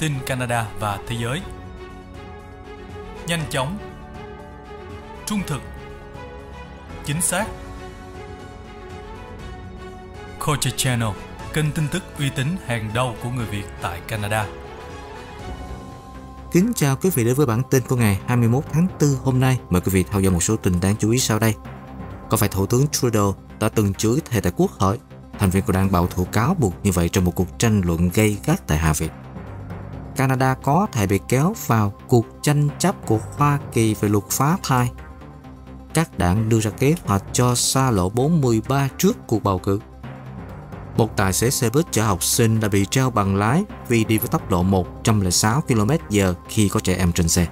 tin Canada và thế giới. Nhanh chóng, trung thực, chính xác. Culture Channel, kênh tin tức uy tín hàng đầu của người Việt tại Canada. Kính chào quý vị đến với bản tin của ngày 21 tháng 4 hôm nay. Mời quý vị theo dõi một số tin đáng chú ý sau đây. Có phải Thủ tướng Trudeau đã từng chửi thề tại Quốc hội? Thành viên của đảng bảo thủ cáo buộc như vậy trong một cuộc tranh luận gây gắt tại Hạ Viện. Canada có thể bị kéo vào cuộc tranh chấp của Hoa Kỳ về luật phá thai. Các đảng đưa ra kế hoạch cho xa lộ 43 trước cuộc bầu cử. Một tài xế xe buýt chở học sinh đã bị treo bằng lái vì đi với tốc độ 106 km/h khi có trẻ em trên xe.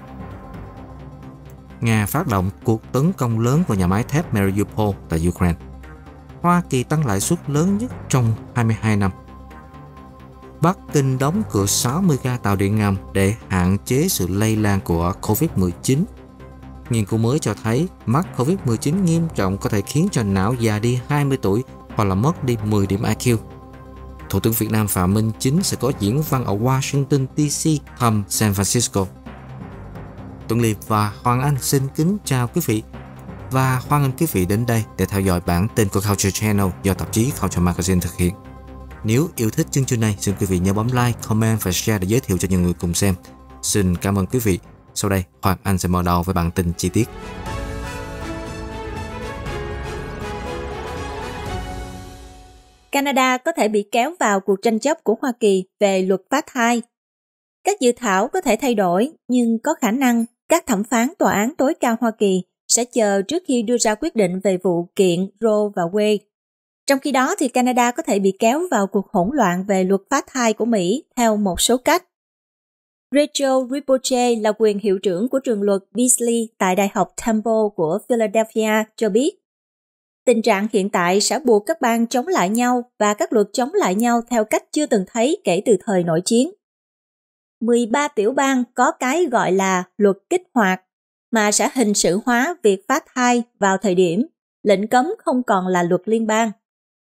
Nga phát động cuộc tấn công lớn vào nhà máy thép Mariupol tại Ukraine. Hoa Kỳ tăng lãi suất lớn nhất trong 22 năm. Bắc Kinh đóng cửa 60 ga tàu điện ngầm để hạn chế sự lây lan của COVID-19. Nghiên cứu mới cho thấy mắc COVID-19 nghiêm trọng có thể khiến cho não già đi 20 tuổi hoặc là mất đi 10 điểm IQ. Thủ tướng Việt Nam Phạm Minh Chính sẽ có diễn văn ở Washington DC thăm San Francisco. Tuấn Liệp và Hoàng Anh xin kính chào quý vị và hoan nghênh quý vị đến đây để theo dõi bản tin của Culture Channel do tạp chí Culture Magazine thực hiện. Nếu yêu thích chương trình này, xin quý vị nhớ bấm like, comment và share để giới thiệu cho nhiều người cùng xem. Xin cảm ơn quý vị. Sau đây, Hoàng Anh sẽ mở đầu với bản tin chi tiết. Canada có thể bị kéo vào cuộc tranh chấp của Hoa Kỳ về luật phá thai. Các dự thảo có thể thay đổi, nhưng có khả năng các thẩm phán tòa án tối cao Hoa Kỳ sẽ chờ trước khi đưa ra quyết định về vụ kiện Roe và Wade trong khi đó thì Canada có thể bị kéo vào cuộc hỗn loạn về luật phá thai của Mỹ theo một số cách. Rachel Ripoche là quyền hiệu trưởng của trường luật Beasley tại Đại học Temple của Philadelphia cho biết, tình trạng hiện tại sẽ buộc các bang chống lại nhau và các luật chống lại nhau theo cách chưa từng thấy kể từ thời nội chiến. 13 tiểu bang có cái gọi là luật kích hoạt mà sẽ hình sự hóa việc phá thai vào thời điểm lệnh cấm không còn là luật liên bang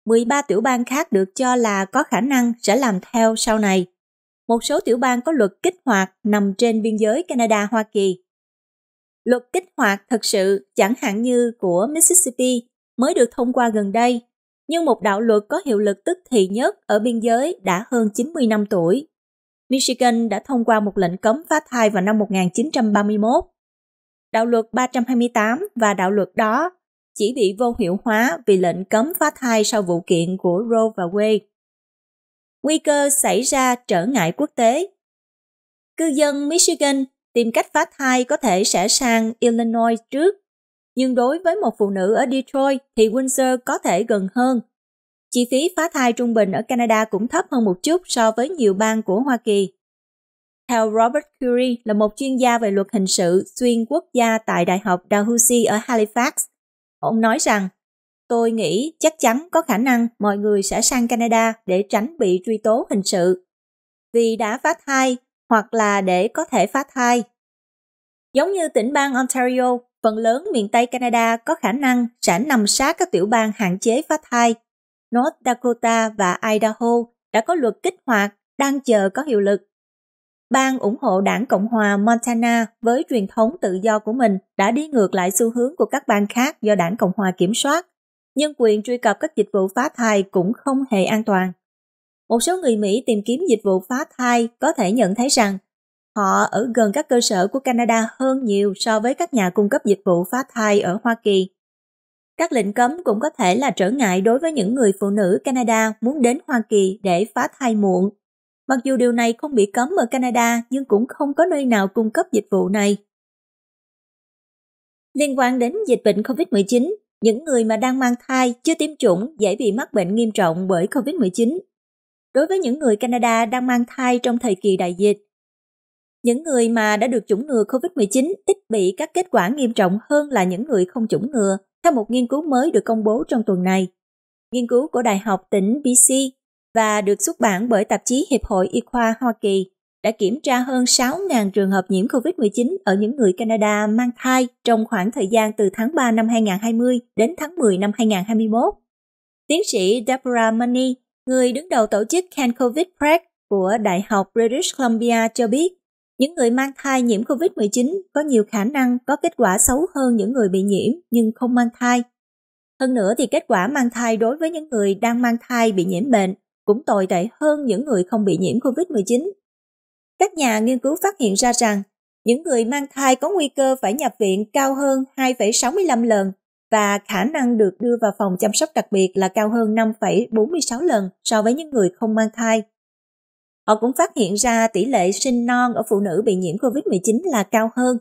13 tiểu bang khác được cho là có khả năng sẽ làm theo sau này. Một số tiểu bang có luật kích hoạt nằm trên biên giới Canada-Hoa Kỳ. Luật kích hoạt thật sự chẳng hạn như của Mississippi mới được thông qua gần đây, nhưng một đạo luật có hiệu lực tức thì nhất ở biên giới đã hơn 90 năm tuổi. Michigan đã thông qua một lệnh cấm phá thai vào năm 1931. Đạo luật 328 và đạo luật đó chỉ bị vô hiệu hóa vì lệnh cấm phá thai sau vụ kiện của Roe và Wade. Nguy cơ xảy ra trở ngại quốc tế Cư dân Michigan tìm cách phá thai có thể sẽ sang Illinois trước, nhưng đối với một phụ nữ ở Detroit thì Windsor có thể gần hơn. Chi phí phá thai trung bình ở Canada cũng thấp hơn một chút so với nhiều bang của Hoa Kỳ. Theo Robert Curry, là một chuyên gia về luật hình sự xuyên quốc gia tại Đại học Dalhousie ở Halifax, Ông nói rằng, tôi nghĩ chắc chắn có khả năng mọi người sẽ sang Canada để tránh bị truy tố hình sự. Vì đã phá thai hoặc là để có thể phá thai. Giống như tỉnh bang Ontario, phần lớn miền Tây Canada có khả năng sẽ nằm sát các tiểu bang hạn chế phá thai. North Dakota và Idaho đã có luật kích hoạt đang chờ có hiệu lực bang ủng hộ đảng Cộng hòa Montana với truyền thống tự do của mình đã đi ngược lại xu hướng của các bang khác do đảng Cộng hòa kiểm soát, nhưng quyền truy cập các dịch vụ phá thai cũng không hề an toàn. Một số người Mỹ tìm kiếm dịch vụ phá thai có thể nhận thấy rằng họ ở gần các cơ sở của Canada hơn nhiều so với các nhà cung cấp dịch vụ phá thai ở Hoa Kỳ. Các lệnh cấm cũng có thể là trở ngại đối với những người phụ nữ Canada muốn đến Hoa Kỳ để phá thai muộn Mặc dù điều này không bị cấm ở Canada nhưng cũng không có nơi nào cung cấp dịch vụ này. Liên quan đến dịch bệnh COVID-19, những người mà đang mang thai chưa tiêm chủng dễ bị mắc bệnh nghiêm trọng bởi COVID-19. Đối với những người Canada đang mang thai trong thời kỳ đại dịch, những người mà đã được chủng ngừa COVID-19 ít bị các kết quả nghiêm trọng hơn là những người không chủng ngừa, theo một nghiên cứu mới được công bố trong tuần này. Nghiên cứu của Đại học tỉnh BC và được xuất bản bởi tạp chí Hiệp hội Y khoa Hoa Kỳ đã kiểm tra hơn 6.000 trường hợp nhiễm COVID-19 ở những người Canada mang thai trong khoảng thời gian từ tháng 3 năm 2020 đến tháng 10 năm 2021. Tiến sĩ Deborah Money, người đứng đầu tổ chức Can COVID Prep của Đại học British Columbia cho biết, những người mang thai nhiễm COVID-19 có nhiều khả năng có kết quả xấu hơn những người bị nhiễm nhưng không mang thai. Hơn nữa thì kết quả mang thai đối với những người đang mang thai bị nhiễm bệnh cũng tồi tệ hơn những người không bị nhiễm COVID-19. Các nhà nghiên cứu phát hiện ra rằng những người mang thai có nguy cơ phải nhập viện cao hơn 2,65 lần và khả năng được đưa vào phòng chăm sóc đặc biệt là cao hơn 5,46 lần so với những người không mang thai. Họ cũng phát hiện ra tỷ lệ sinh non ở phụ nữ bị nhiễm COVID-19 là cao hơn.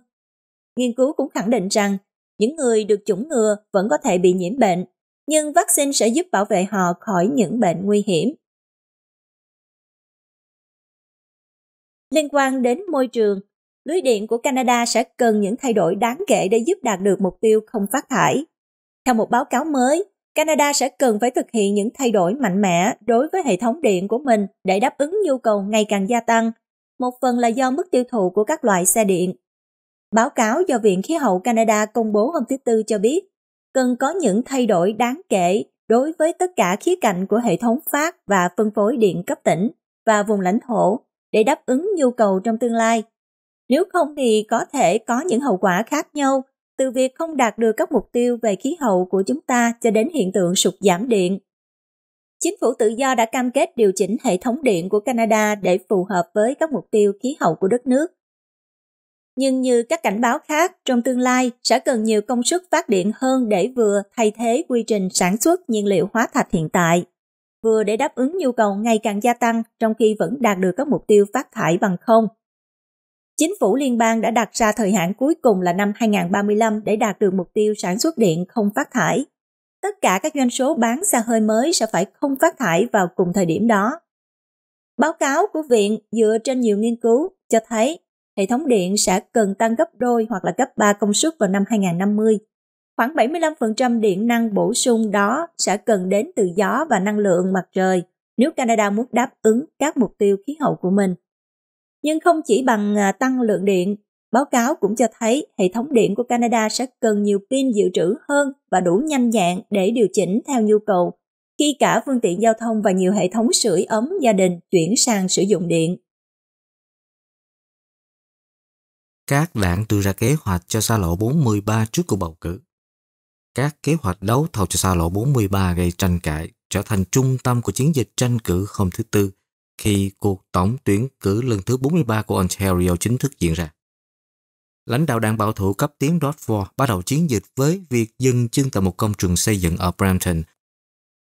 Nghiên cứu cũng khẳng định rằng những người được chủng ngừa vẫn có thể bị nhiễm bệnh, nhưng vaccine sẽ giúp bảo vệ họ khỏi những bệnh nguy hiểm. liên quan đến môi trường, lưới điện của Canada sẽ cần những thay đổi đáng kể để giúp đạt được mục tiêu không phát thải. Theo một báo cáo mới, Canada sẽ cần phải thực hiện những thay đổi mạnh mẽ đối với hệ thống điện của mình để đáp ứng nhu cầu ngày càng gia tăng, một phần là do mức tiêu thụ của các loại xe điện. Báo cáo do Viện Khí hậu Canada công bố hôm thứ Tư cho biết, cần có những thay đổi đáng kể đối với tất cả khía cạnh của hệ thống phát và phân phối điện cấp tỉnh và vùng lãnh thổ để đáp ứng nhu cầu trong tương lai. Nếu không thì có thể có những hậu quả khác nhau, từ việc không đạt được các mục tiêu về khí hậu của chúng ta cho đến hiện tượng sụt giảm điện. Chính phủ tự do đã cam kết điều chỉnh hệ thống điện của Canada để phù hợp với các mục tiêu khí hậu của đất nước. Nhưng như các cảnh báo khác, trong tương lai sẽ cần nhiều công suất phát điện hơn để vừa thay thế quy trình sản xuất nhiên liệu hóa thạch hiện tại vừa để đáp ứng nhu cầu ngày càng gia tăng trong khi vẫn đạt được các mục tiêu phát thải bằng không. Chính phủ liên bang đã đặt ra thời hạn cuối cùng là năm 2035 để đạt được mục tiêu sản xuất điện không phát thải. Tất cả các doanh số bán xe hơi mới sẽ phải không phát thải vào cùng thời điểm đó. Báo cáo của viện dựa trên nhiều nghiên cứu cho thấy hệ thống điện sẽ cần tăng gấp đôi hoặc là gấp 3 công suất vào năm 2050 Khoảng 75% điện năng bổ sung đó sẽ cần đến từ gió và năng lượng mặt trời nếu Canada muốn đáp ứng các mục tiêu khí hậu của mình. Nhưng không chỉ bằng à, tăng lượng điện, báo cáo cũng cho thấy hệ thống điện của Canada sẽ cần nhiều pin dự trữ hơn và đủ nhanh nhẹn để điều chỉnh theo nhu cầu khi cả phương tiện giao thông và nhiều hệ thống sưởi ấm gia đình chuyển sang sử dụng điện. Các đảng đưa ra kế hoạch cho xa lộ 43 trước cuộc bầu cử các kế hoạch đấu thầu cho xa lộ 43 gây tranh cãi trở thành trung tâm của chiến dịch tranh cử hôm thứ Tư khi cuộc tổng tuyển cử lần thứ 43 của Ontario chính thức diễn ra. Lãnh đạo đảng bảo thủ cấp tiến Dodd-Ford bắt đầu chiến dịch với việc dừng chân tại một công trường xây dựng ở Brampton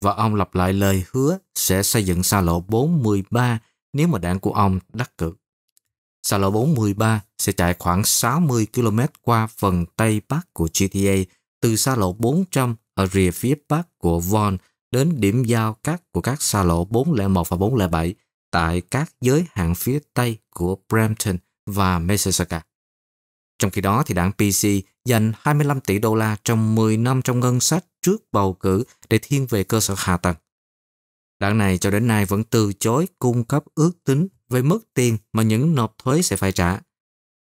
và ông lặp lại lời hứa sẽ xây dựng xa lộ 43 nếu mà đảng của ông đắc cử. Xa lộ 43 sẽ chạy khoảng 60 km qua phần Tây Bắc của GTA từ xa lộ 400 ở rìa phía bắc của Von đến điểm giao cắt của các xa lộ 401 và 407 tại các giới hạn phía tây của Brampton và Mississauga. Trong khi đó, thì đảng PC dành 25 tỷ đô la trong 10 năm trong ngân sách trước bầu cử để thiên về cơ sở hạ tầng. Đảng này cho đến nay vẫn từ chối cung cấp ước tính về mức tiền mà những nộp thuế sẽ phải trả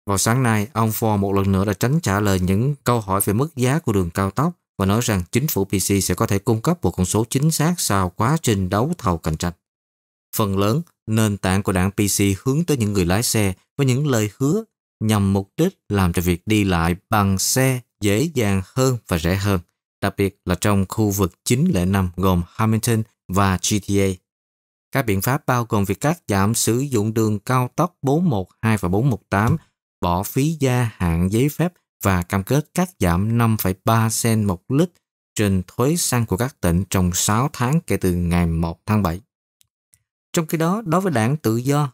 vào sáng nay, ông Ford một lần nữa đã tránh trả lời những câu hỏi về mức giá của đường cao tốc và nói rằng chính phủ PC sẽ có thể cung cấp một con số chính xác sau quá trình đấu thầu cạnh tranh. Phần lớn, nền tảng của đảng PC hướng tới những người lái xe với những lời hứa nhằm mục đích làm cho việc đi lại bằng xe dễ dàng hơn và rẻ hơn, đặc biệt là trong khu vực 905 gồm Hamilton và GTA. Các biện pháp bao gồm việc cắt giảm sử dụng đường cao tốc 412 và 418 bỏ phí gia hạn giấy phép và cam kết cắt giảm 5,3 cent một lít trên thuế xăng của các tỉnh trong 6 tháng kể từ ngày 1 tháng 7. Trong khi đó, đối với đảng tự do,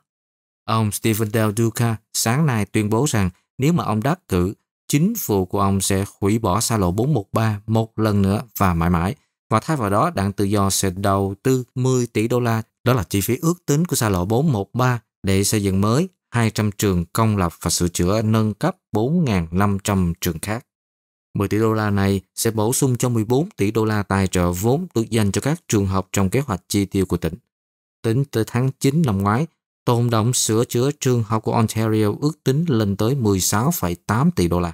ông Stephen Del Duca sáng nay tuyên bố rằng nếu mà ông đắc cử, chính phủ của ông sẽ hủy bỏ xa lộ 413 một lần nữa và mãi mãi. Và thay vào đó, đảng tự do sẽ đầu tư 10 tỷ đô la, đó là chi phí ước tính của xa lộ 413 để xây dựng mới 200 trường công lập và sửa chữa nâng cấp 4.500 trường khác. 10 tỷ đô la này sẽ bổ sung cho 14 tỷ đô la tài trợ vốn được dành cho các trường học trong kế hoạch chi tiêu của tỉnh. Tính tới tháng 9 năm ngoái, tồn động sửa chữa trường học của Ontario ước tính lên tới 16,8 tỷ đô la.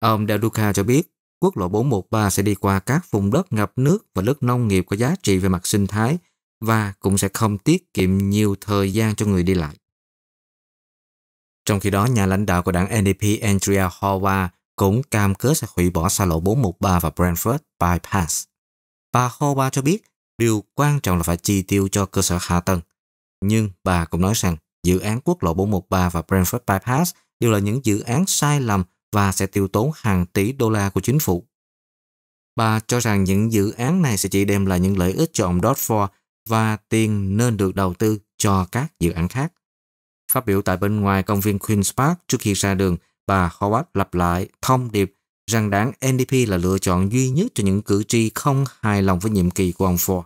Ông Daduka cho biết, quốc lộ 413 sẽ đi qua các vùng đất ngập nước và đất nông nghiệp có giá trị về mặt sinh thái và cũng sẽ không tiết kiệm nhiều thời gian cho người đi lại. Trong khi đó, nhà lãnh đạo của đảng NDP Andrea Horvath cũng cam kết sẽ hủy bỏ xa lộ 413 và Brentford Bypass. Bà Horvath cho biết điều quan trọng là phải chi tiêu cho cơ sở hạ tầng. Nhưng bà cũng nói rằng dự án quốc lộ 413 và Brentford Bypass đều là những dự án sai lầm và sẽ tiêu tốn hàng tỷ đô la của chính phủ. Bà cho rằng những dự án này sẽ chỉ đem lại những lợi ích cho ông Dodd-Ford và tiền nên được đầu tư cho các dự án khác. Phát biểu tại bên ngoài công viên Queen's Park trước khi ra đường, bà Howard lặp lại thông điệp rằng đảng NDP là lựa chọn duy nhất cho những cử tri không hài lòng với nhiệm kỳ của ông Ford.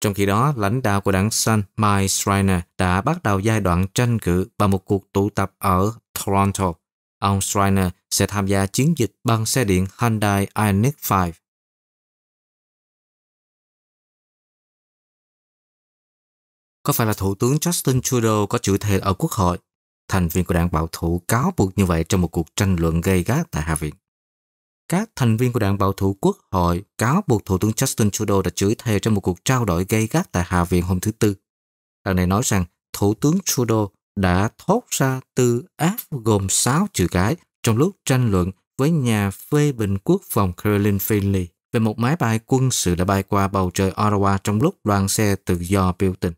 Trong khi đó, lãnh đạo của đảng Sun, Mike Schreiner, đã bắt đầu giai đoạn tranh cử bằng một cuộc tụ tập ở Toronto. Ông Schreiner sẽ tham gia chiến dịch bằng xe điện Hyundai Ioniq 5 Có phải là Thủ tướng Justin Trudeau có chữ thề ở Quốc hội? Thành viên của đảng bảo thủ cáo buộc như vậy trong một cuộc tranh luận gây gắt tại Hạ viện. Các thành viên của đảng bảo thủ quốc hội cáo buộc Thủ tướng Justin Trudeau đã chửi thề trong một cuộc trao đổi gây gắt tại Hạ viện hôm thứ Tư. Đảng này nói rằng Thủ tướng Trudeau đã thốt ra tư ác gồm 6 chữ cái trong lúc tranh luận với nhà phê bình quốc phòng Carolyn Finley về một máy bay quân sự đã bay qua bầu trời Ottawa trong lúc đoàn xe tự do biểu tình.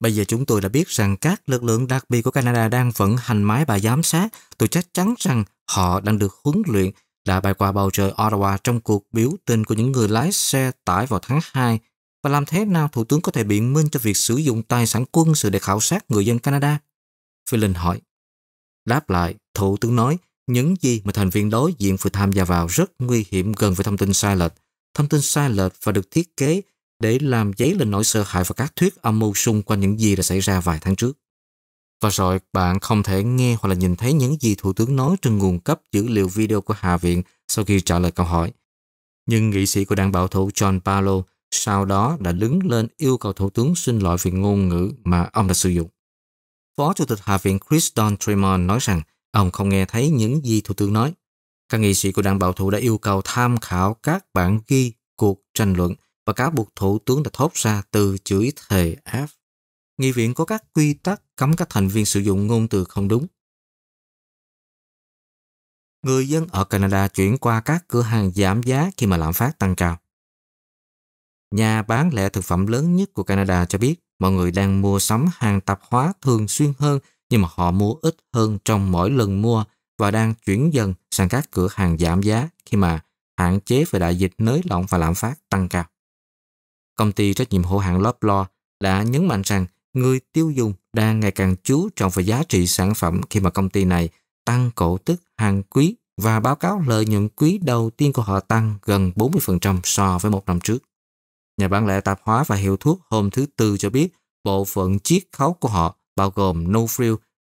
Bây giờ chúng tôi đã biết rằng các lực lượng đặc biệt của Canada đang vận hành máy và giám sát. Tôi chắc chắn rằng họ đang được huấn luyện đã bay qua bầu trời Ottawa trong cuộc biểu tình của những người lái xe tải vào tháng 2 và làm thế nào Thủ tướng có thể biện minh cho việc sử dụng tài sản quân sự để khảo sát người dân Canada? Phelan hỏi. Đáp lại, Thủ tướng nói, những gì mà thành viên đối diện vừa tham gia vào rất nguy hiểm gần với thông tin sai lệch. Thông tin sai lệch và được thiết kế để làm dấy lên nỗi sợ hãi và các thuyết âm mưu xung quanh những gì đã xảy ra vài tháng trước. Và rồi bạn không thể nghe hoặc là nhìn thấy những gì Thủ tướng nói trên nguồn cấp dữ liệu video của Hạ viện sau khi trả lời câu hỏi. Nhưng nghị sĩ của đảng bảo thủ John Paolo sau đó đã đứng lên yêu cầu Thủ tướng xin lỗi vì ngôn ngữ mà ông đã sử dụng. Phó Chủ tịch Hạ viện Chris Don Tremont nói rằng ông không nghe thấy những gì Thủ tướng nói. Các nghị sĩ của đảng bảo thủ đã yêu cầu tham khảo các bản ghi cuộc tranh luận và cáo buộc thủ tướng đã thốt ra từ chửi thề f Nghị viện có các quy tắc cấm các thành viên sử dụng ngôn từ không đúng. Người dân ở Canada chuyển qua các cửa hàng giảm giá khi mà lạm phát tăng cao. Nhà bán lẻ thực phẩm lớn nhất của Canada cho biết mọi người đang mua sắm hàng tạp hóa thường xuyên hơn nhưng mà họ mua ít hơn trong mỗi lần mua và đang chuyển dần sang các cửa hàng giảm giá khi mà hạn chế về đại dịch nới lỏng và lạm phát tăng cao. Công ty trách nhiệm hữu hạn Loblaw đã nhấn mạnh rằng người tiêu dùng đang ngày càng chú trọng vào giá trị sản phẩm khi mà công ty này tăng cổ tức hàng quý và báo cáo lợi nhuận quý đầu tiên của họ tăng gần 40% so với một năm trước. Nhà bán lẻ tạp hóa và hiệu thuốc hôm thứ Tư cho biết bộ phận chiết khấu của họ bao gồm No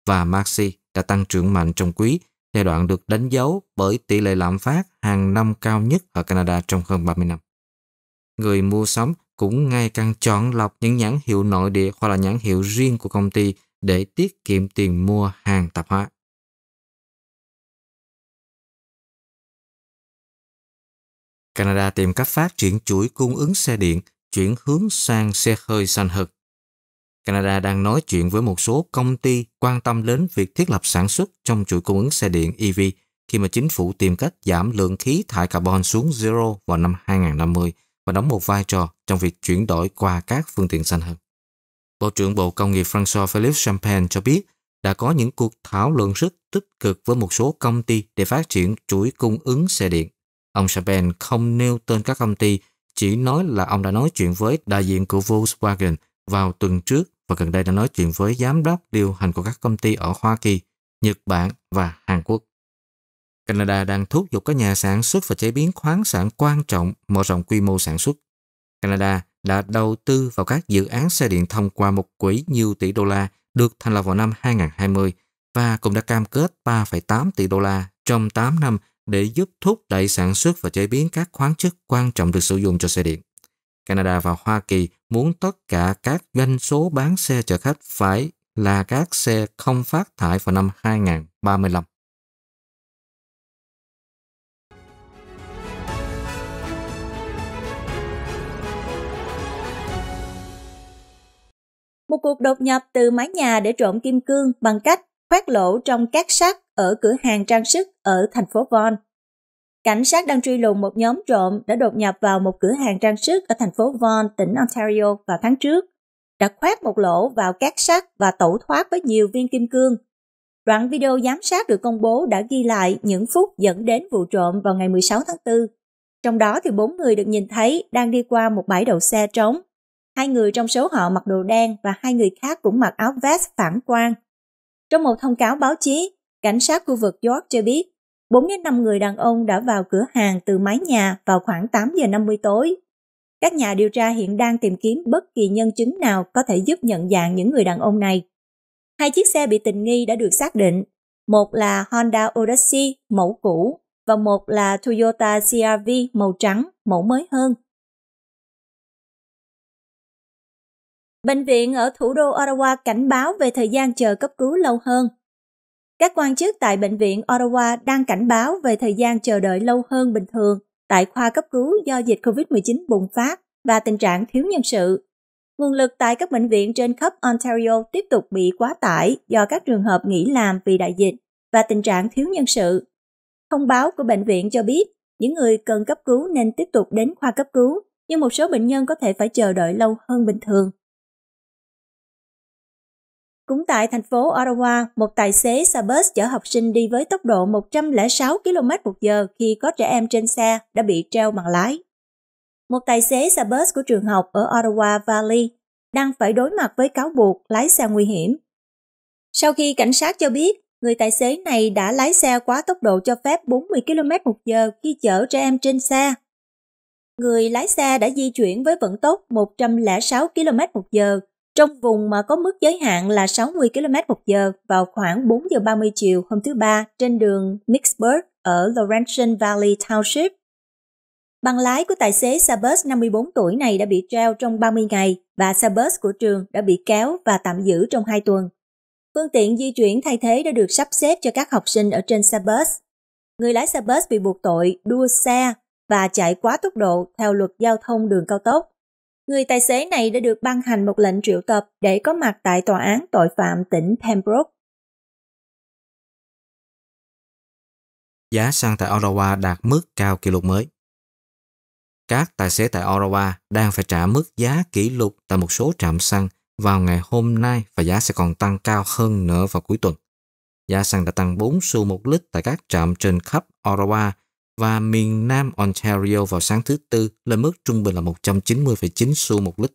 và Maxi đã tăng trưởng mạnh trong quý, giai đoạn được đánh dấu bởi tỷ lệ lạm phát hàng năm cao nhất ở Canada trong hơn 30 năm. Người mua sắm cũng ngày càng chọn lọc những nhãn hiệu nội địa hoặc là nhãn hiệu riêng của công ty để tiết kiệm tiền mua hàng tạp hóa. Canada tìm cách phát triển chuỗi cung ứng xe điện, chuyển hướng sang xe hơi xanh hơn. Canada đang nói chuyện với một số công ty quan tâm đến việc thiết lập sản xuất trong chuỗi cung ứng xe điện EV khi mà chính phủ tìm cách giảm lượng khí thải carbon xuống zero vào năm 2050 và đóng một vai trò trong việc chuyển đổi qua các phương tiện xanh hơn. Bộ trưởng Bộ Công nghiệp François Philippe Champagne cho biết đã có những cuộc thảo luận rất tích cực với một số công ty để phát triển chuỗi cung ứng xe điện. Ông Champagne không nêu tên các công ty, chỉ nói là ông đã nói chuyện với đại diện của Volkswagen vào tuần trước và gần đây đã nói chuyện với giám đốc điều hành của các công ty ở Hoa Kỳ, Nhật Bản và Hàn Quốc. Canada đang thúc giục các nhà sản xuất và chế biến khoáng sản quan trọng mở rộng quy mô sản xuất. Canada đã đầu tư vào các dự án xe điện thông qua một quỹ nhiều tỷ đô la được thành lập vào năm 2020 và cũng đã cam kết 3,8 tỷ đô la trong 8 năm để giúp thúc đẩy sản xuất và chế biến các khoáng chất quan trọng được sử dụng cho xe điện. Canada và Hoa Kỳ muốn tất cả các doanh số bán xe chở khách phải là các xe không phát thải vào năm 2035. một cuộc đột nhập từ mái nhà để trộm kim cương bằng cách khoét lỗ trong các sắt ở cửa hàng trang sức ở thành phố Von. Cảnh sát đang truy lùng một nhóm trộm đã đột nhập vào một cửa hàng trang sức ở thành phố Vaughan, tỉnh Ontario vào tháng trước, đã khoét một lỗ vào các sắt và tẩu thoát với nhiều viên kim cương. Đoạn video giám sát được công bố đã ghi lại những phút dẫn đến vụ trộm vào ngày 16 tháng 4. Trong đó thì bốn người được nhìn thấy đang đi qua một bãi đậu xe trống Hai người trong số họ mặc đồ đen và hai người khác cũng mặc áo vest phản quang. Trong một thông cáo báo chí, cảnh sát khu vực York cho biết 4 đến 5 người đàn ông đã vào cửa hàng từ mái nhà vào khoảng 8 giờ 50 tối. Các nhà điều tra hiện đang tìm kiếm bất kỳ nhân chứng nào có thể giúp nhận dạng những người đàn ông này. Hai chiếc xe bị tình nghi đã được xác định, một là Honda Odyssey mẫu cũ và một là Toyota CR-V màu trắng mẫu mới hơn. bệnh viện ở thủ đô Ottawa cảnh báo về thời gian chờ cấp cứu lâu hơn. Các quan chức tại bệnh viện Ottawa đang cảnh báo về thời gian chờ đợi lâu hơn bình thường tại khoa cấp cứu do dịch COVID-19 bùng phát và tình trạng thiếu nhân sự. Nguồn lực tại các bệnh viện trên khắp Ontario tiếp tục bị quá tải do các trường hợp nghỉ làm vì đại dịch và tình trạng thiếu nhân sự. Thông báo của bệnh viện cho biết những người cần cấp cứu nên tiếp tục đến khoa cấp cứu, nhưng một số bệnh nhân có thể phải chờ đợi lâu hơn bình thường. Cũng tại thành phố Ottawa, một tài xế xe bus chở học sinh đi với tốc độ 106 km/h khi có trẻ em trên xe đã bị treo bằng lái. Một tài xế xe bus của trường học ở Ottawa Valley đang phải đối mặt với cáo buộc lái xe nguy hiểm. Sau khi cảnh sát cho biết, người tài xế này đã lái xe quá tốc độ cho phép 40 km/h khi chở trẻ em trên xe. Người lái xe đã di chuyển với vận tốc 106 km/h trong vùng mà có mức giới hạn là 60 km h vào khoảng 4 giờ 30 chiều hôm thứ Ba trên đường Mixburg ở Laurentian Valley Township. Bằng lái của tài xế xe 54 tuổi này đã bị treo trong 30 ngày và xe của trường đã bị kéo và tạm giữ trong 2 tuần. Phương tiện di chuyển thay thế đã được sắp xếp cho các học sinh ở trên xe Người lái xe bị buộc tội đua xe và chạy quá tốc độ theo luật giao thông đường cao tốc Người tài xế này đã được ban hành một lệnh triệu tập để có mặt tại tòa án tội phạm tỉnh Pembroke. Giá xăng tại Ottawa đạt mức cao kỷ lục mới. Các tài xế tại Ottawa đang phải trả mức giá kỷ lục tại một số trạm xăng vào ngày hôm nay và giá sẽ còn tăng cao hơn nữa vào cuối tuần. Giá xăng đã tăng 4 xu một lít tại các trạm trên khắp Ottawa và miền Nam Ontario vào sáng thứ Tư lên mức trung bình là 190,9 xu một lít.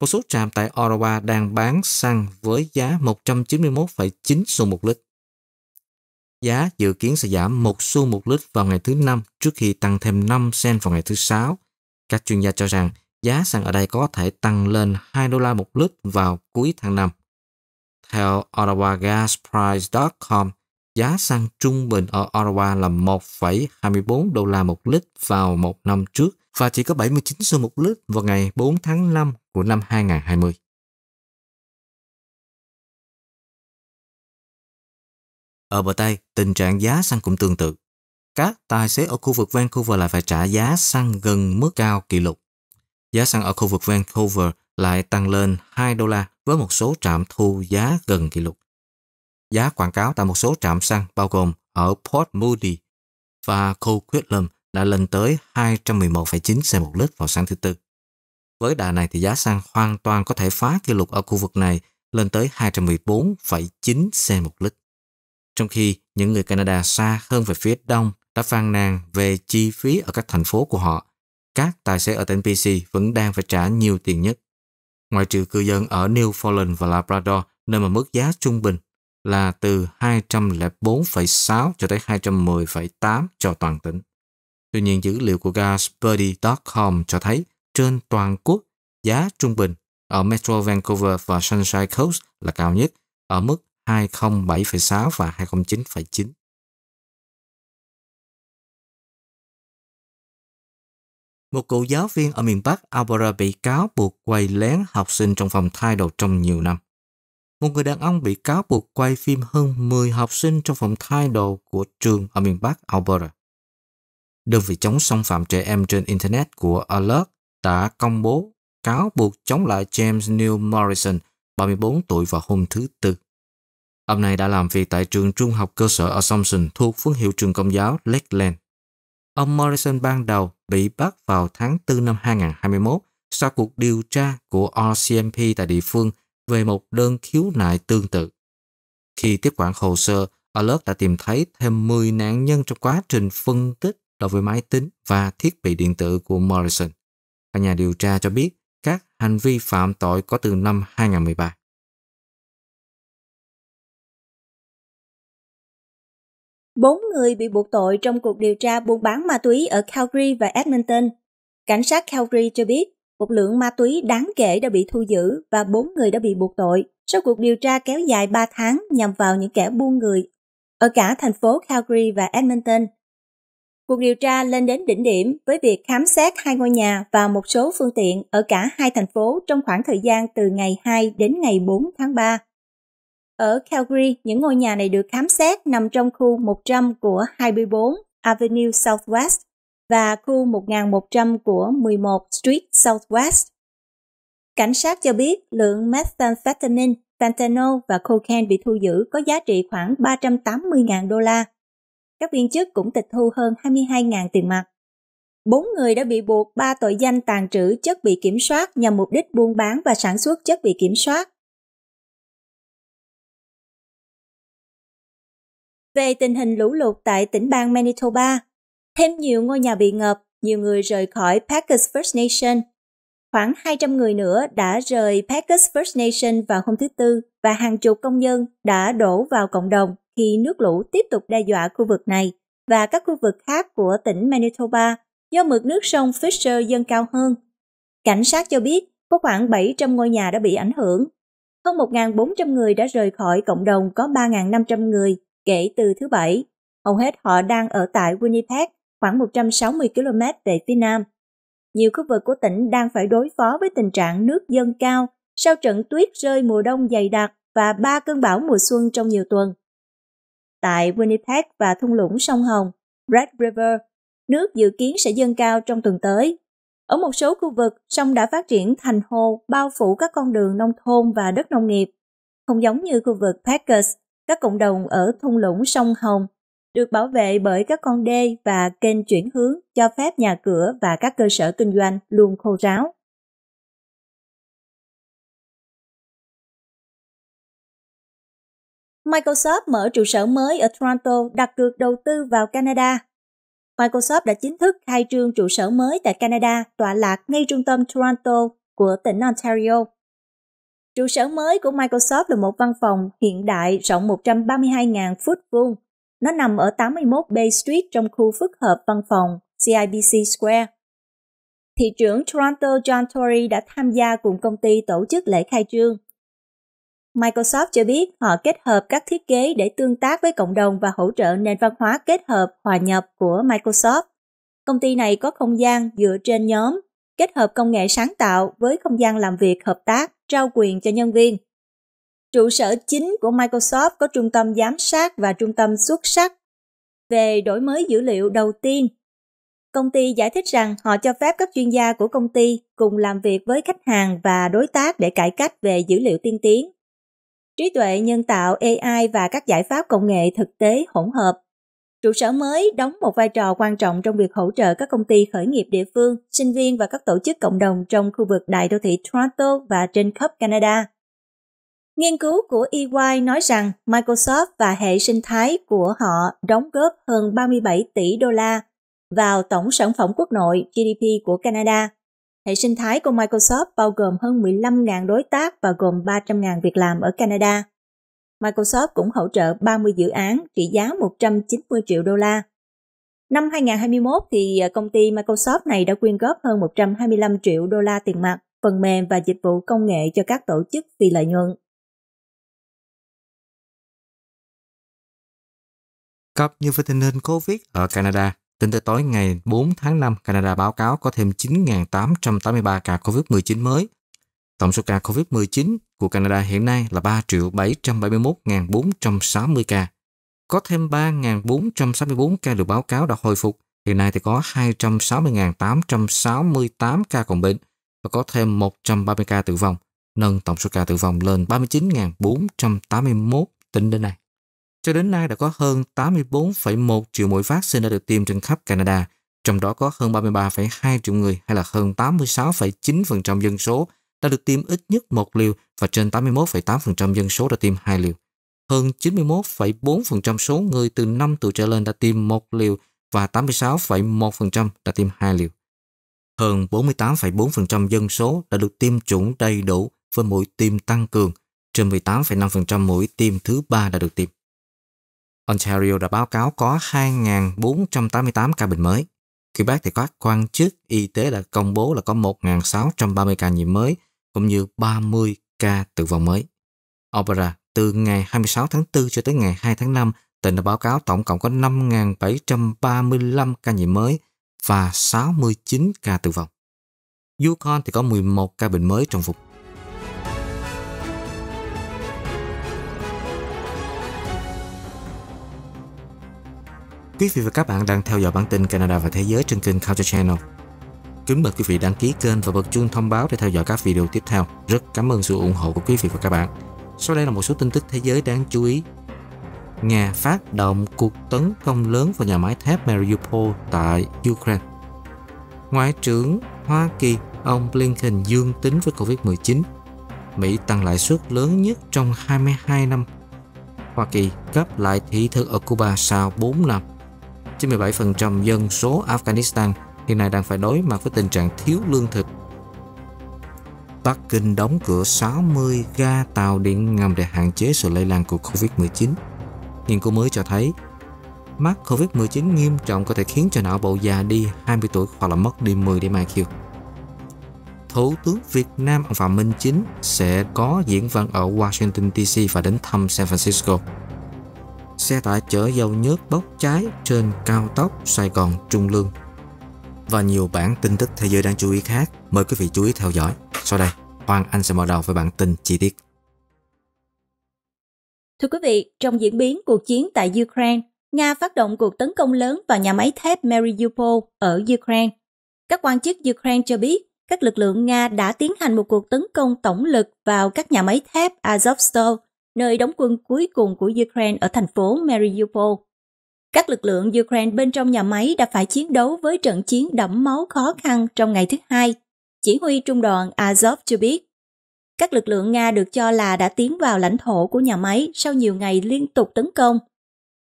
Một số trạm tại Ottawa đang bán xăng với giá 191,9 xu một lít. Giá dự kiến sẽ giảm 1 xu một lít vào ngày thứ Năm trước khi tăng thêm 5 sen vào ngày thứ Sáu. Các chuyên gia cho rằng giá xăng ở đây có thể tăng lên 2 đô la một lít vào cuối tháng 5. Theo OttawaGasPrice.com, giá xăng trung bình ở Ottawa là 1,24 đô la một lít vào một năm trước và chỉ có 79 xu một lít vào ngày 4 tháng 5 của năm 2020. Ở bờ Tây, tình trạng giá xăng cũng tương tự. Các tài xế ở khu vực Vancouver lại phải trả giá xăng gần mức cao kỷ lục. Giá xăng ở khu vực Vancouver lại tăng lên 2 đô la với một số trạm thu giá gần kỷ lục giá quảng cáo tại một số trạm xăng bao gồm ở Port Moody và Coquitlam đã lên tới 211,9 cent một lít vào sáng thứ Tư. Với đà này thì giá xăng hoàn toàn có thể phá kỷ lục ở khu vực này lên tới 214,9 cent một lít. Trong khi những người Canada xa hơn về phía đông đã phàn nàn về chi phí ở các thành phố của họ, các tài xế ở tỉnh BC vẫn đang phải trả nhiều tiền nhất. ngoài trừ cư dân ở Newfoundland và Labrador, nơi mà mức giá trung bình là từ 204,6 cho tới 210,8 cho toàn tỉnh. Tuy nhiên, dữ liệu của gasbuddy com cho thấy trên toàn quốc giá trung bình ở Metro Vancouver và Sunshine Coast là cao nhất ở mức 207,6 và 209,9. Một cựu giáo viên ở miền Bắc Alberta bị cáo buộc quay lén học sinh trong phòng thay đồ trong nhiều năm một người đàn ông bị cáo buộc quay phim hơn 10 học sinh trong phòng thay đồ của trường ở miền Bắc Alberta. Đơn vị chống xâm phạm trẻ em trên Internet của Alert đã công bố cáo buộc chống lại James Neil Morrison, 34 tuổi vào hôm thứ Tư. Ông này đã làm việc tại trường trung học cơ sở Assumption thuộc phương hiệu trường công giáo Lakeland. Ông Morrison ban đầu bị bắt vào tháng 4 năm 2021 sau cuộc điều tra của RCMP tại địa phương về một đơn khiếu nại tương tự. Khi tiếp quản hồ sơ, Alert đã tìm thấy thêm 10 nạn nhân trong quá trình phân tích đối với máy tính và thiết bị điện tử của Morrison. Các nhà điều tra cho biết các hành vi phạm tội có từ năm 2013. Bốn người bị buộc tội trong cuộc điều tra buôn bán ma túy ở Calgary và Edmonton. Cảnh sát Calgary cho biết một lượng ma túy đáng kể đã bị thu giữ và 4 người đã bị buộc tội sau cuộc điều tra kéo dài 3 tháng nhằm vào những kẻ buôn người ở cả thành phố Calgary và Edmonton. Cuộc điều tra lên đến đỉnh điểm với việc khám xét hai ngôi nhà và một số phương tiện ở cả hai thành phố trong khoảng thời gian từ ngày 2 đến ngày 4 tháng 3. Ở Calgary, những ngôi nhà này được khám xét nằm trong khu 100 của 24 Avenue Southwest, và khu 1100 của 11 Street Southwest. Cảnh sát cho biết lượng methamphetamine, fentanyl và cocaine bị thu giữ có giá trị khoảng 380.000 đô la. Các viên chức cũng tịch thu hơn 22.000 tiền mặt. Bốn người đã bị buộc ba tội danh tàn trữ chất bị kiểm soát nhằm mục đích buôn bán và sản xuất chất bị kiểm soát. Về tình hình lũ lụt tại tỉnh bang Manitoba, Thêm nhiều ngôi nhà bị ngập, nhiều người rời khỏi Pecos First Nation. Khoảng 200 người nữa đã rời Pecos First Nation vào hôm thứ Tư và hàng chục công nhân đã đổ vào cộng đồng khi nước lũ tiếp tục đe dọa khu vực này và các khu vực khác của tỉnh Manitoba do mực nước sông Fisher dâng cao hơn. Cảnh sát cho biết có khoảng 700 ngôi nhà đã bị ảnh hưởng. Hơn 1.400 người đã rời khỏi cộng đồng có 3.500 người kể từ thứ Bảy. Hầu hết họ đang ở tại Winnipeg khoảng 160 km về phía nam. Nhiều khu vực của tỉnh đang phải đối phó với tình trạng nước dâng cao sau trận tuyết rơi mùa đông dày đặc và ba cơn bão mùa xuân trong nhiều tuần. Tại Winnipeg và thung lũng sông Hồng, Red River, nước dự kiến sẽ dâng cao trong tuần tới. Ở một số khu vực, sông đã phát triển thành hồ bao phủ các con đường nông thôn và đất nông nghiệp. Không giống như khu vực Packers, các cộng đồng ở thung lũng sông Hồng được bảo vệ bởi các con đê và kênh chuyển hướng cho phép nhà cửa và các cơ sở kinh doanh luôn khô ráo. Microsoft mở trụ sở mới ở Toronto đặt cược đầu tư vào Canada. Microsoft đã chính thức khai trương trụ sở mới tại Canada tọa lạc ngay trung tâm Toronto của tỉnh Ontario. Trụ sở mới của Microsoft là một văn phòng hiện đại rộng 132.000 phút vuông nó nằm ở 81 Bay Street trong khu phức hợp văn phòng CIBC Square. Thị trưởng Toronto John Tory đã tham gia cùng công ty tổ chức lễ khai trương. Microsoft cho biết họ kết hợp các thiết kế để tương tác với cộng đồng và hỗ trợ nền văn hóa kết hợp hòa nhập của Microsoft. Công ty này có không gian dựa trên nhóm, kết hợp công nghệ sáng tạo với không gian làm việc hợp tác, trao quyền cho nhân viên Trụ sở chính của Microsoft có trung tâm giám sát và trung tâm xuất sắc về đổi mới dữ liệu đầu tiên. Công ty giải thích rằng họ cho phép các chuyên gia của công ty cùng làm việc với khách hàng và đối tác để cải cách về dữ liệu tiên tiến. Trí tuệ nhân tạo AI và các giải pháp công nghệ thực tế hỗn hợp. Trụ sở mới đóng một vai trò quan trọng trong việc hỗ trợ các công ty khởi nghiệp địa phương, sinh viên và các tổ chức cộng đồng trong khu vực đại đô thị Toronto và trên khắp Canada. Nghiên cứu của EY nói rằng Microsoft và hệ sinh thái của họ đóng góp hơn 37 tỷ đô la vào tổng sản phẩm quốc nội GDP của Canada. Hệ sinh thái của Microsoft bao gồm hơn 15.000 đối tác và gồm 300.000 việc làm ở Canada. Microsoft cũng hỗ trợ 30 dự án trị giá 190 triệu đô la. Năm 2021 thì à, công ty Microsoft này đã quyên góp hơn 125 triệu đô la tiền mặt, phần mềm và dịch vụ công nghệ cho các tổ chức vì lợi nhuận. cấp như tình hình COVID ở Canada. Tính tới tối ngày 4 tháng 5, Canada báo cáo có thêm 9.883 ca COVID-19 mới. Tổng số ca COVID-19 của Canada hiện nay là 3 771.460 ca. Có thêm 3.464 ca được báo cáo đã hồi phục. Hiện nay thì có 260.868 ca còn bệnh và có thêm 130 ca tử vong, nâng tổng số ca tử vong lên 39.481 tính đến nay. Cho đến nay đã có hơn 84,1 triệu mũi vaccine đã được tiêm trên khắp Canada, trong đó có hơn 33,2 triệu người hay là hơn 86,9% dân số đã được tiêm ít nhất một liều và trên 81,8% dân số đã tiêm hai liều. Hơn 91,4% số người từ 5 tuổi trở lên đã tiêm một liều và 86,1% đã tiêm hai liều. Hơn 48,4% dân số đã được tiêm chủng đầy đủ với mũi tiêm tăng cường, trên 18,5% mũi tiêm thứ ba đã được tiêm. Ontario đã báo cáo có 2.488 ca bệnh mới. Quebec thì các quan chức y tế đã công bố là có 1.630 ca nhiễm mới cũng như 30 ca tử vong mới. Opera từ ngày 26 tháng 4 cho tới ngày 2 tháng 5, tỉnh đã báo cáo tổng cộng có 5.735 ca nhiễm mới và 69 ca tử vong. Yukon thì có 11 ca bệnh mới trong vùng Quý vị và các bạn đang theo dõi bản tin Canada và Thế giới trên kênh Culture Channel. Kính mời quý vị đăng ký kênh và bật chuông thông báo để theo dõi các video tiếp theo. Rất cảm ơn sự ủng hộ của quý vị và các bạn. Sau đây là một số tin tức thế giới đáng chú ý. Nga phát động cuộc tấn công lớn vào nhà máy thép Mariupol tại Ukraine. Ngoại trưởng Hoa Kỳ ông Blinken dương tính với Covid-19. Mỹ tăng lãi suất lớn nhất trong 22 năm. Hoa Kỳ cấp lại thị thực ở Cuba sau 4 năm. 97% dân số Afghanistan hiện nay đang phải đối mặt với tình trạng thiếu lương thực. Bắc Kinh đóng cửa 60 ga tàu điện ngầm để hạn chế sự lây lan của Covid-19. Nghiên cứu mới cho thấy, mắc Covid-19 nghiêm trọng có thể khiến cho não bộ già đi 20 tuổi hoặc là mất đi 10 điểm IQ. Thủ tướng Việt Nam Phạm Minh Chính sẽ có diễn văn ở Washington DC và đến thăm San Francisco xe tải chở dầu nhớt bốc cháy trên cao tốc Sài Gòn Trung Lương và nhiều bản tin tức thế giới đáng chú ý khác. Mời quý vị chú ý theo dõi. Sau đây, Hoàng Anh sẽ mở đầu với bản tin chi tiết. Thưa quý vị, trong diễn biến cuộc chiến tại Ukraine, Nga phát động cuộc tấn công lớn vào nhà máy thép Mariupol ở Ukraine. Các quan chức Ukraine cho biết, các lực lượng Nga đã tiến hành một cuộc tấn công tổng lực vào các nhà máy thép Azovstal nơi đóng quân cuối cùng của Ukraine ở thành phố Mariupol. Các lực lượng Ukraine bên trong nhà máy đã phải chiến đấu với trận chiến đẫm máu khó khăn trong ngày thứ hai, chỉ huy trung đoàn Azov cho biết. Các lực lượng Nga được cho là đã tiến vào lãnh thổ của nhà máy sau nhiều ngày liên tục tấn công.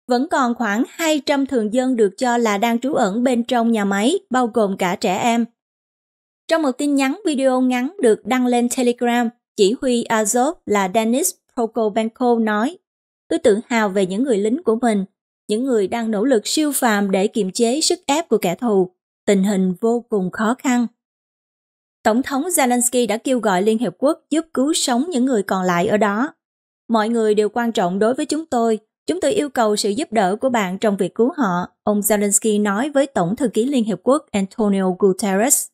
Vẫn còn khoảng 200 thường dân được cho là đang trú ẩn bên trong nhà máy, bao gồm cả trẻ em. Trong một tin nhắn video ngắn được đăng lên Telegram, chỉ huy Azov là Denis. Prokopenko nói, tôi tự hào về những người lính của mình, những người đang nỗ lực siêu phàm để kiềm chế sức ép của kẻ thù. Tình hình vô cùng khó khăn. Tổng thống Zelensky đã kêu gọi Liên Hiệp Quốc giúp cứu sống những người còn lại ở đó. Mọi người đều quan trọng đối với chúng tôi. Chúng tôi yêu cầu sự giúp đỡ của bạn trong việc cứu họ, ông Zelensky nói với Tổng thư ký Liên Hiệp Quốc Antonio Guterres.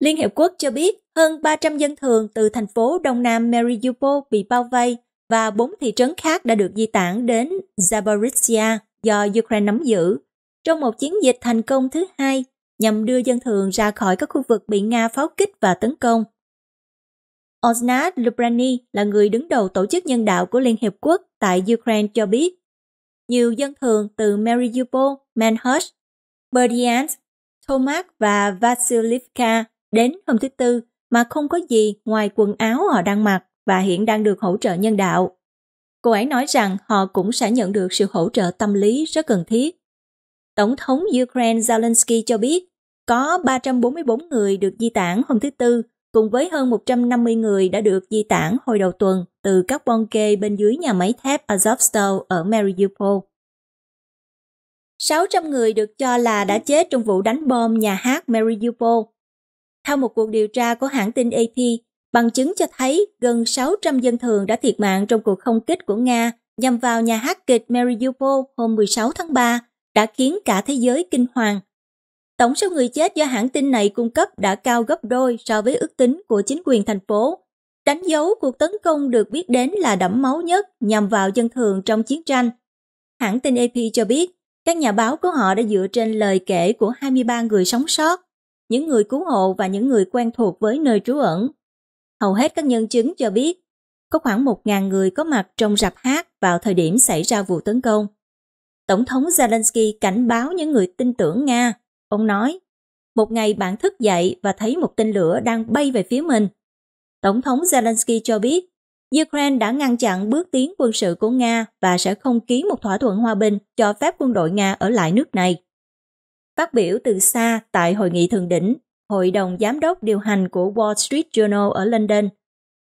Liên Hiệp Quốc cho biết hơn 300 dân thường từ thành phố đông nam Mariupol bị bao vây và bốn thị trấn khác đã được di tản đến Zaporizhia do Ukraine nắm giữ. Trong một chiến dịch thành công thứ hai nhằm đưa dân thường ra khỏi các khu vực bị Nga pháo kích và tấn công. Osnat Lubrani là người đứng đầu tổ chức nhân đạo của Liên Hiệp Quốc tại Ukraine cho biết, nhiều dân thường từ Mariupol, Manhush, Berdyansk, Tomak và Vasilivka đến hôm thứ Tư mà không có gì ngoài quần áo họ đang mặc và hiện đang được hỗ trợ nhân đạo. Cô ấy nói rằng họ cũng sẽ nhận được sự hỗ trợ tâm lý rất cần thiết. Tổng thống Ukraine Zelensky cho biết có 344 người được di tản hôm thứ Tư, cùng với hơn 150 người đã được di tản hồi đầu tuần từ các bon kê bên dưới nhà máy thép Azovstal ở Mariupol. 600 người được cho là đã chết trong vụ đánh bom nhà hát Mariupol theo một cuộc điều tra của hãng tin AP, bằng chứng cho thấy gần 600 dân thường đã thiệt mạng trong cuộc không kích của Nga nhằm vào nhà hát kịch Mariupol hôm 16 tháng 3 đã khiến cả thế giới kinh hoàng. Tổng số người chết do hãng tin này cung cấp đã cao gấp đôi so với ước tính của chính quyền thành phố. Đánh dấu cuộc tấn công được biết đến là đẫm máu nhất nhằm vào dân thường trong chiến tranh. Hãng tin AP cho biết, các nhà báo của họ đã dựa trên lời kể của 23 người sống sót những người cứu hộ và những người quen thuộc với nơi trú ẩn. Hầu hết các nhân chứng cho biết, có khoảng 1.000 người có mặt trong rạp hát vào thời điểm xảy ra vụ tấn công. Tổng thống Zelensky cảnh báo những người tin tưởng Nga. Ông nói, một ngày bạn thức dậy và thấy một tên lửa đang bay về phía mình. Tổng thống Zelensky cho biết, Ukraine đã ngăn chặn bước tiến quân sự của Nga và sẽ không ký một thỏa thuận hòa bình cho phép quân đội Nga ở lại nước này phát biểu từ xa tại hội nghị thượng đỉnh, hội đồng giám đốc điều hành của Wall Street Journal ở London.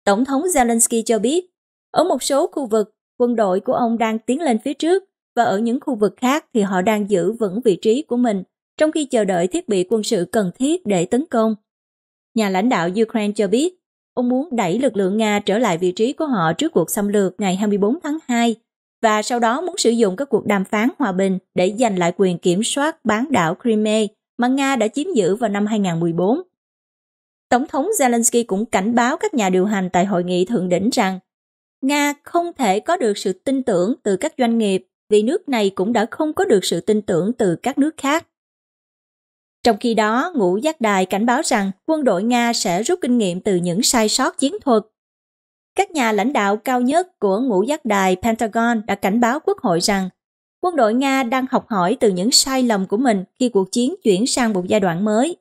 Tổng thống Zelensky cho biết, ở một số khu vực, quân đội của ông đang tiến lên phía trước và ở những khu vực khác thì họ đang giữ vững vị trí của mình trong khi chờ đợi thiết bị quân sự cần thiết để tấn công. Nhà lãnh đạo Ukraine cho biết, ông muốn đẩy lực lượng Nga trở lại vị trí của họ trước cuộc xâm lược ngày 24 tháng 2 và sau đó muốn sử dụng các cuộc đàm phán hòa bình để giành lại quyền kiểm soát bán đảo Crimea mà Nga đã chiếm giữ vào năm 2014. Tổng thống Zelensky cũng cảnh báo các nhà điều hành tại hội nghị thượng đỉnh rằng Nga không thể có được sự tin tưởng từ các doanh nghiệp vì nước này cũng đã không có được sự tin tưởng từ các nước khác. Trong khi đó, ngũ giác đài cảnh báo rằng quân đội Nga sẽ rút kinh nghiệm từ những sai sót chiến thuật các nhà lãnh đạo cao nhất của ngũ giác đài Pentagon đã cảnh báo quốc hội rằng quân đội Nga đang học hỏi từ những sai lầm của mình khi cuộc chiến chuyển sang một giai đoạn mới,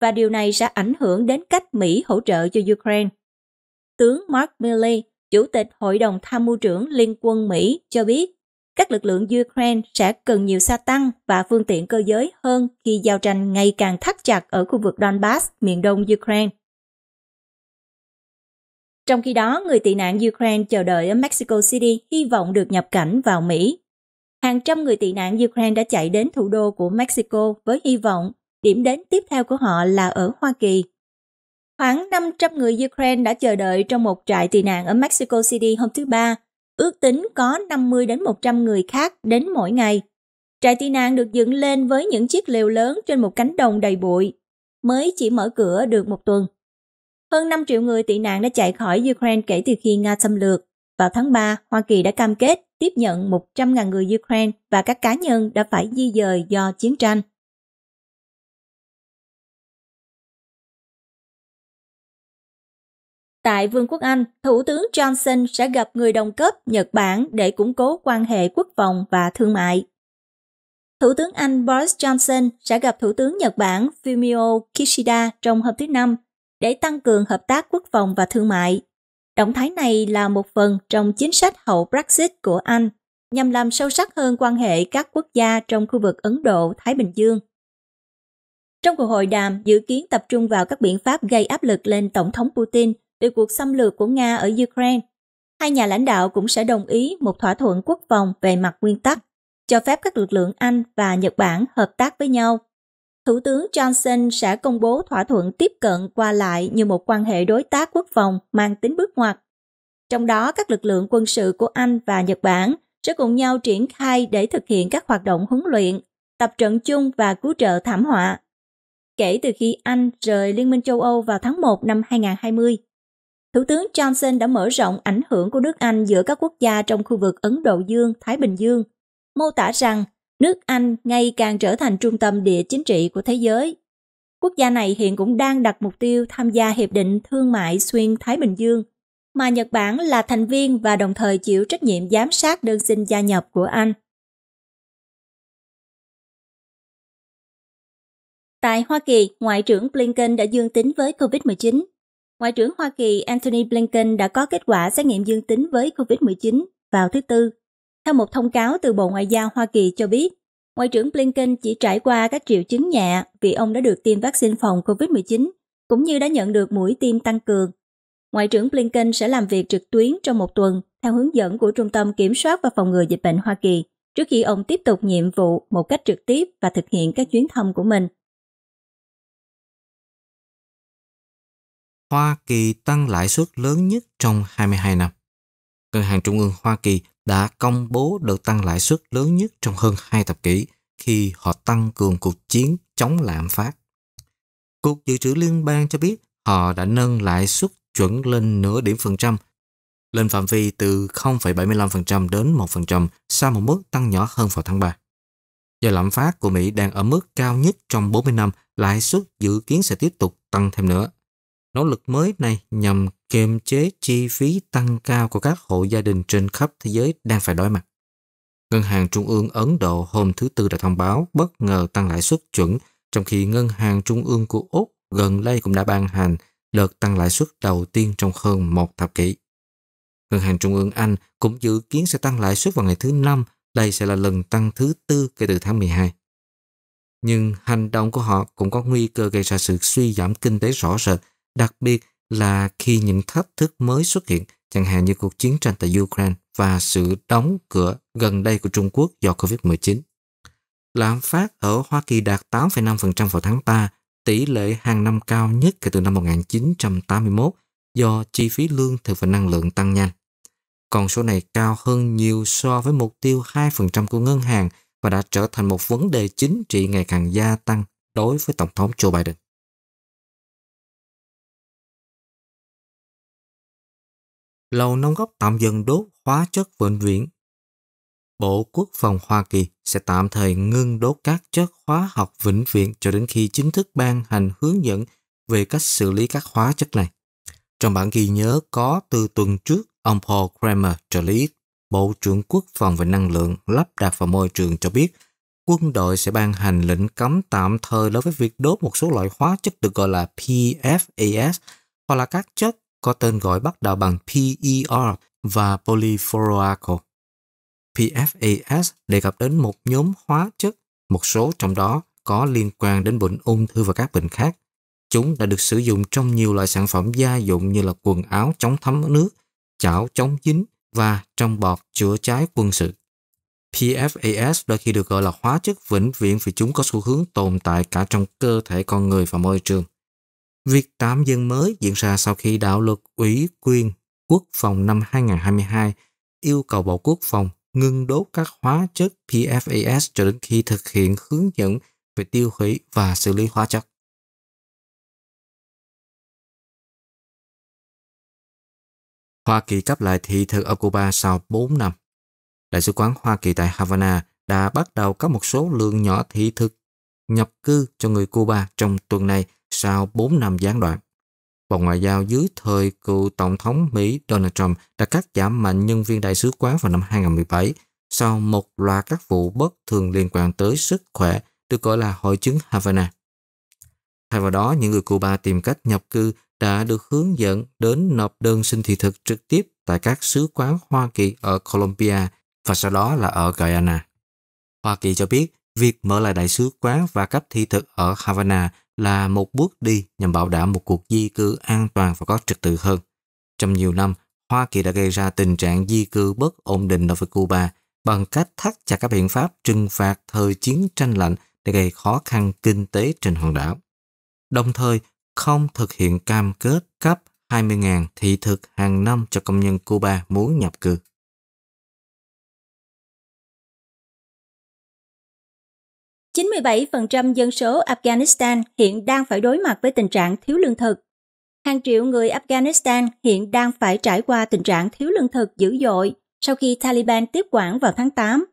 và điều này sẽ ảnh hưởng đến cách Mỹ hỗ trợ cho Ukraine. Tướng Mark Milley, Chủ tịch Hội đồng Tham mưu trưởng Liên quân Mỹ cho biết các lực lượng Ukraine sẽ cần nhiều xa tăng và phương tiện cơ giới hơn khi giao tranh ngày càng thắt chặt ở khu vực Donbass, miền đông Ukraine. Trong khi đó, người tị nạn Ukraine chờ đợi ở Mexico City hy vọng được nhập cảnh vào Mỹ. Hàng trăm người tị nạn Ukraine đã chạy đến thủ đô của Mexico với hy vọng điểm đến tiếp theo của họ là ở Hoa Kỳ. Khoảng 500 người Ukraine đã chờ đợi trong một trại tị nạn ở Mexico City hôm thứ Ba, ước tính có 50 đến 100 người khác đến mỗi ngày. Trại tị nạn được dựng lên với những chiếc lều lớn trên một cánh đồng đầy bụi, mới chỉ mở cửa được một tuần. Hơn 5 triệu người tị nạn đã chạy khỏi Ukraine kể từ khi Nga xâm lược. Vào tháng 3, Hoa Kỳ đã cam kết tiếp nhận 100.000 người Ukraine và các cá nhân đã phải di dời do chiến tranh. Tại Vương quốc Anh, Thủ tướng Johnson sẽ gặp người đồng cấp Nhật Bản để củng cố quan hệ quốc phòng và thương mại. Thủ tướng Anh Boris Johnson sẽ gặp Thủ tướng Nhật Bản Fumio Kishida trong hôm thứ Năm để tăng cường hợp tác quốc phòng và thương mại. Động thái này là một phần trong chính sách hậu Brexit của Anh nhằm làm sâu sắc hơn quan hệ các quốc gia trong khu vực Ấn Độ-Thái Bình Dương. Trong cuộc hội đàm, dự kiến tập trung vào các biện pháp gây áp lực lên Tổng thống Putin về cuộc xâm lược của Nga ở Ukraine. Hai nhà lãnh đạo cũng sẽ đồng ý một thỏa thuận quốc phòng về mặt nguyên tắc, cho phép các lực lượng Anh và Nhật Bản hợp tác với nhau Thủ tướng Johnson sẽ công bố thỏa thuận tiếp cận qua lại như một quan hệ đối tác quốc phòng mang tính bước ngoặt. Trong đó, các lực lượng quân sự của Anh và Nhật Bản sẽ cùng nhau triển khai để thực hiện các hoạt động huấn luyện, tập trận chung và cứu trợ thảm họa. Kể từ khi Anh rời Liên minh châu Âu vào tháng 1 năm 2020, Thủ tướng Johnson đã mở rộng ảnh hưởng của nước Anh giữa các quốc gia trong khu vực Ấn Độ Dương-Thái Bình Dương, mô tả rằng nước Anh ngày càng trở thành trung tâm địa chính trị của thế giới. Quốc gia này hiện cũng đang đặt mục tiêu tham gia Hiệp định Thương mại Xuyên Thái Bình Dương, mà Nhật Bản là thành viên và đồng thời chịu trách nhiệm giám sát đơn xin gia nhập của Anh. Tại Hoa Kỳ, Ngoại trưởng Blinken đã dương tính với COVID-19. Ngoại trưởng Hoa Kỳ Anthony Blinken đã có kết quả xét nghiệm dương tính với COVID-19 vào thứ Tư theo một thông cáo từ Bộ Ngoại giao Hoa Kỳ cho biết, Ngoại trưởng Blinken chỉ trải qua các triệu chứng nhẹ vì ông đã được tiêm vaccine phòng COVID-19, cũng như đã nhận được mũi tiêm tăng cường. Ngoại trưởng Blinken sẽ làm việc trực tuyến trong một tuần theo hướng dẫn của Trung tâm Kiểm soát và Phòng ngừa Dịch bệnh Hoa Kỳ trước khi ông tiếp tục nhiệm vụ một cách trực tiếp và thực hiện các chuyến thăm của mình. Hoa Kỳ tăng lãi suất lớn nhất trong 22 năm. Ngân hàng Trung ương Hoa Kỳ đã công bố đợt tăng lãi suất lớn nhất trong hơn hai thập kỷ khi họ tăng cường cuộc chiến chống lạm phát. Cục Dự trữ Liên bang cho biết họ đã nâng lãi suất chuẩn lên nửa điểm phần trăm, lên phạm vi từ 0,75% đến 1% sau một mức tăng nhỏ hơn vào tháng 3. Do lạm phát của Mỹ đang ở mức cao nhất trong 40 năm, lãi suất dự kiến sẽ tiếp tục tăng thêm nữa. Nỗ lực mới này nhằm kiềm chế chi phí tăng cao của các hộ gia đình trên khắp thế giới đang phải đối mặt. Ngân hàng Trung ương Ấn Độ hôm thứ Tư đã thông báo bất ngờ tăng lãi suất chuẩn, trong khi Ngân hàng Trung ương của Úc gần đây cũng đã ban hành đợt tăng lãi suất đầu tiên trong hơn một thập kỷ. Ngân hàng Trung ương Anh cũng dự kiến sẽ tăng lãi suất vào ngày thứ Năm, đây sẽ là lần tăng thứ tư kể từ tháng 12. Nhưng hành động của họ cũng có nguy cơ gây ra sự suy giảm kinh tế rõ rệt, đặc biệt là khi những thách thức mới xuất hiện, chẳng hạn như cuộc chiến tranh tại Ukraine và sự đóng cửa gần đây của Trung Quốc do COVID-19. Lạm phát ở Hoa Kỳ đạt 8,5% vào tháng 3, tỷ lệ hàng năm cao nhất kể từ năm 1981 do chi phí lương thực và năng lượng tăng nhanh. Còn số này cao hơn nhiều so với mục tiêu 2% của ngân hàng và đã trở thành một vấn đề chính trị ngày càng gia tăng đối với Tổng thống Joe Biden. lầu nông gốc tạm dừng đốt hóa chất vĩnh viễn. Bộ Quốc phòng Hoa Kỳ sẽ tạm thời ngưng đốt các chất hóa học vĩnh viễn cho đến khi chính thức ban hành hướng dẫn về cách xử lý các hóa chất này. Trong bản ghi nhớ có từ tuần trước, ông Paul Kramer, trợ lý Bộ trưởng Quốc phòng về Năng lượng, Lắp đặt và Môi trường cho biết quân đội sẽ ban hành lệnh cấm tạm thời đối với việc đốt một số loại hóa chất được gọi là PFAS hoặc là các chất có tên gọi bắt đầu bằng PER và polyfluoroalkyl. PFAS đề cập đến một nhóm hóa chất, một số trong đó có liên quan đến bệnh ung thư và các bệnh khác. Chúng đã được sử dụng trong nhiều loại sản phẩm gia dụng như là quần áo chống thấm nước, chảo chống dính và trong bọt chữa cháy quân sự. PFAS đôi khi được gọi là hóa chất vĩnh viễn vì chúng có xu hướng tồn tại cả trong cơ thể con người và môi trường. Việc tạm dừng mới diễn ra sau khi đạo luật ủy quyền quốc phòng năm 2022 yêu cầu Bộ Quốc phòng ngừng đốt các hóa chất PFAS cho đến khi thực hiện hướng dẫn về tiêu hủy và xử lý hóa chất. Hoa Kỳ cấp lại thị thực ở Cuba sau 4 năm. Đại sứ quán Hoa Kỳ tại Havana đã bắt đầu có một số lượng nhỏ thị thực nhập cư cho người Cuba trong tuần này sau 4 năm gián đoạn. Bộ Ngoại giao dưới thời cựu Tổng thống Mỹ Donald Trump đã cắt giảm mạnh nhân viên đại sứ quán vào năm 2017 sau một loạt các vụ bất thường liên quan tới sức khỏe được gọi là hội chứng Havana. Thay vào đó, những người Cuba tìm cách nhập cư đã được hướng dẫn đến nộp đơn xin thị thực trực tiếp tại các sứ quán Hoa Kỳ ở Colombia và sau đó là ở Guyana. Hoa Kỳ cho biết Việc mở lại đại sứ quán và cấp thị thực ở Havana là một bước đi nhằm bảo đảm một cuộc di cư an toàn và có trật tự hơn. Trong nhiều năm, Hoa Kỳ đã gây ra tình trạng di cư bất ổn định đối với Cuba bằng cách thắt chặt các biện pháp trừng phạt thời chiến tranh lạnh để gây khó khăn kinh tế trên hòn đảo. Đồng thời, không thực hiện cam kết cấp 20.000 thị thực hàng năm cho công nhân Cuba muốn nhập cư. 97% dân số Afghanistan hiện đang phải đối mặt với tình trạng thiếu lương thực. Hàng triệu người Afghanistan hiện đang phải trải qua tình trạng thiếu lương thực dữ dội sau khi Taliban tiếp quản vào tháng 8.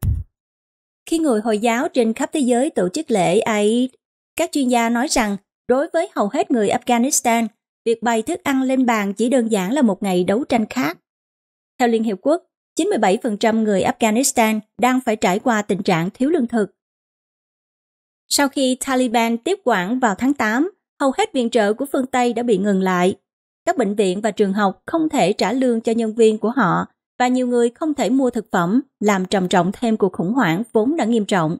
Khi người Hồi giáo trên khắp thế giới tổ chức lễ Eid, các chuyên gia nói rằng đối với hầu hết người Afghanistan, việc bày thức ăn lên bàn chỉ đơn giản là một ngày đấu tranh khác. Theo Liên Hiệp Quốc, 97% người Afghanistan đang phải trải qua tình trạng thiếu lương thực sau khi Taliban tiếp quản vào tháng 8, hầu hết viện trợ của phương Tây đã bị ngừng lại. Các bệnh viện và trường học không thể trả lương cho nhân viên của họ và nhiều người không thể mua thực phẩm, làm trầm trọng thêm cuộc khủng hoảng vốn đã nghiêm trọng.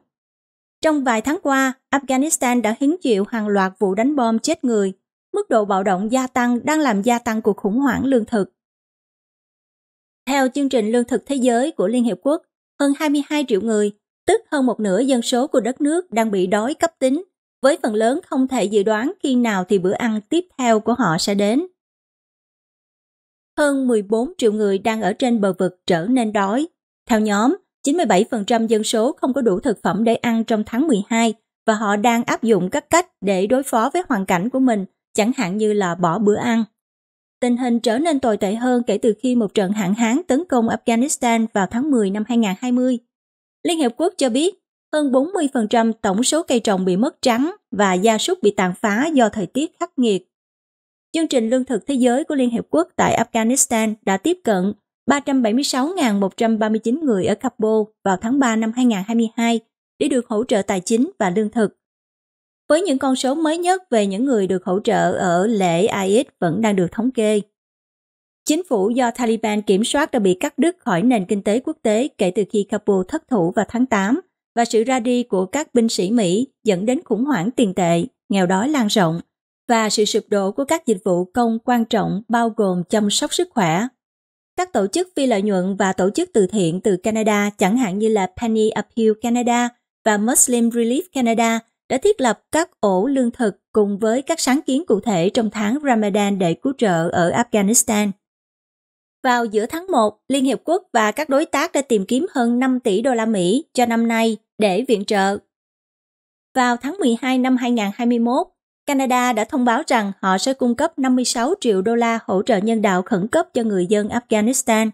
Trong vài tháng qua, Afghanistan đã hứng chịu hàng loạt vụ đánh bom chết người. Mức độ bạo động gia tăng đang làm gia tăng cuộc khủng hoảng lương thực. Theo chương trình Lương thực Thế giới của Liên Hiệp Quốc, hơn 22 triệu người, tức hơn một nửa dân số của đất nước đang bị đói cấp tính, với phần lớn không thể dự đoán khi nào thì bữa ăn tiếp theo của họ sẽ đến. Hơn 14 triệu người đang ở trên bờ vực trở nên đói. Theo nhóm, 97% dân số không có đủ thực phẩm để ăn trong tháng 12 và họ đang áp dụng các cách để đối phó với hoàn cảnh của mình, chẳng hạn như là bỏ bữa ăn. Tình hình trở nên tồi tệ hơn kể từ khi một trận hạn hán tấn công Afghanistan vào tháng 10 năm 2020 Liên Hiệp Quốc cho biết hơn 40% tổng số cây trồng bị mất trắng và gia súc bị tàn phá do thời tiết khắc nghiệt. Chương trình Lương thực Thế giới của Liên Hiệp Quốc tại Afghanistan đã tiếp cận 376.139 người ở Kabul vào tháng 3 năm 2022 để được hỗ trợ tài chính và lương thực. Với những con số mới nhất về những người được hỗ trợ ở lễ AIS vẫn đang được thống kê. Chính phủ do Taliban kiểm soát đã bị cắt đứt khỏi nền kinh tế quốc tế kể từ khi Kabul thất thủ vào tháng 8 và sự ra đi của các binh sĩ Mỹ dẫn đến khủng hoảng tiền tệ, nghèo đói lan rộng và sự sụp đổ của các dịch vụ công quan trọng bao gồm chăm sóc sức khỏe. Các tổ chức phi lợi nhuận và tổ chức từ thiện từ Canada chẳng hạn như là Penny Appeal Canada và Muslim Relief Canada đã thiết lập các ổ lương thực cùng với các sáng kiến cụ thể trong tháng Ramadan để cứu trợ ở Afghanistan – vào giữa tháng 1, Liên Hiệp Quốc và các đối tác đã tìm kiếm hơn 5 tỷ đô la Mỹ cho năm nay để viện trợ. Vào tháng 12 năm 2021, Canada đã thông báo rằng họ sẽ cung cấp 56 triệu đô la hỗ trợ nhân đạo khẩn cấp cho người dân Afghanistan.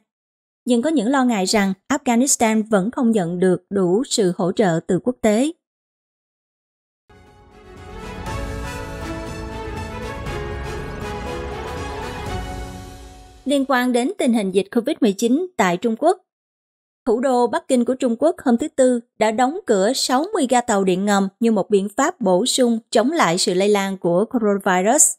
Nhưng có những lo ngại rằng Afghanistan vẫn không nhận được đủ sự hỗ trợ từ quốc tế. liên quan đến tình hình dịch COVID-19 tại Trung Quốc. Thủ đô Bắc Kinh của Trung Quốc hôm thứ Tư đã đóng cửa 60 ga tàu điện ngầm như một biện pháp bổ sung chống lại sự lây lan của coronavirus.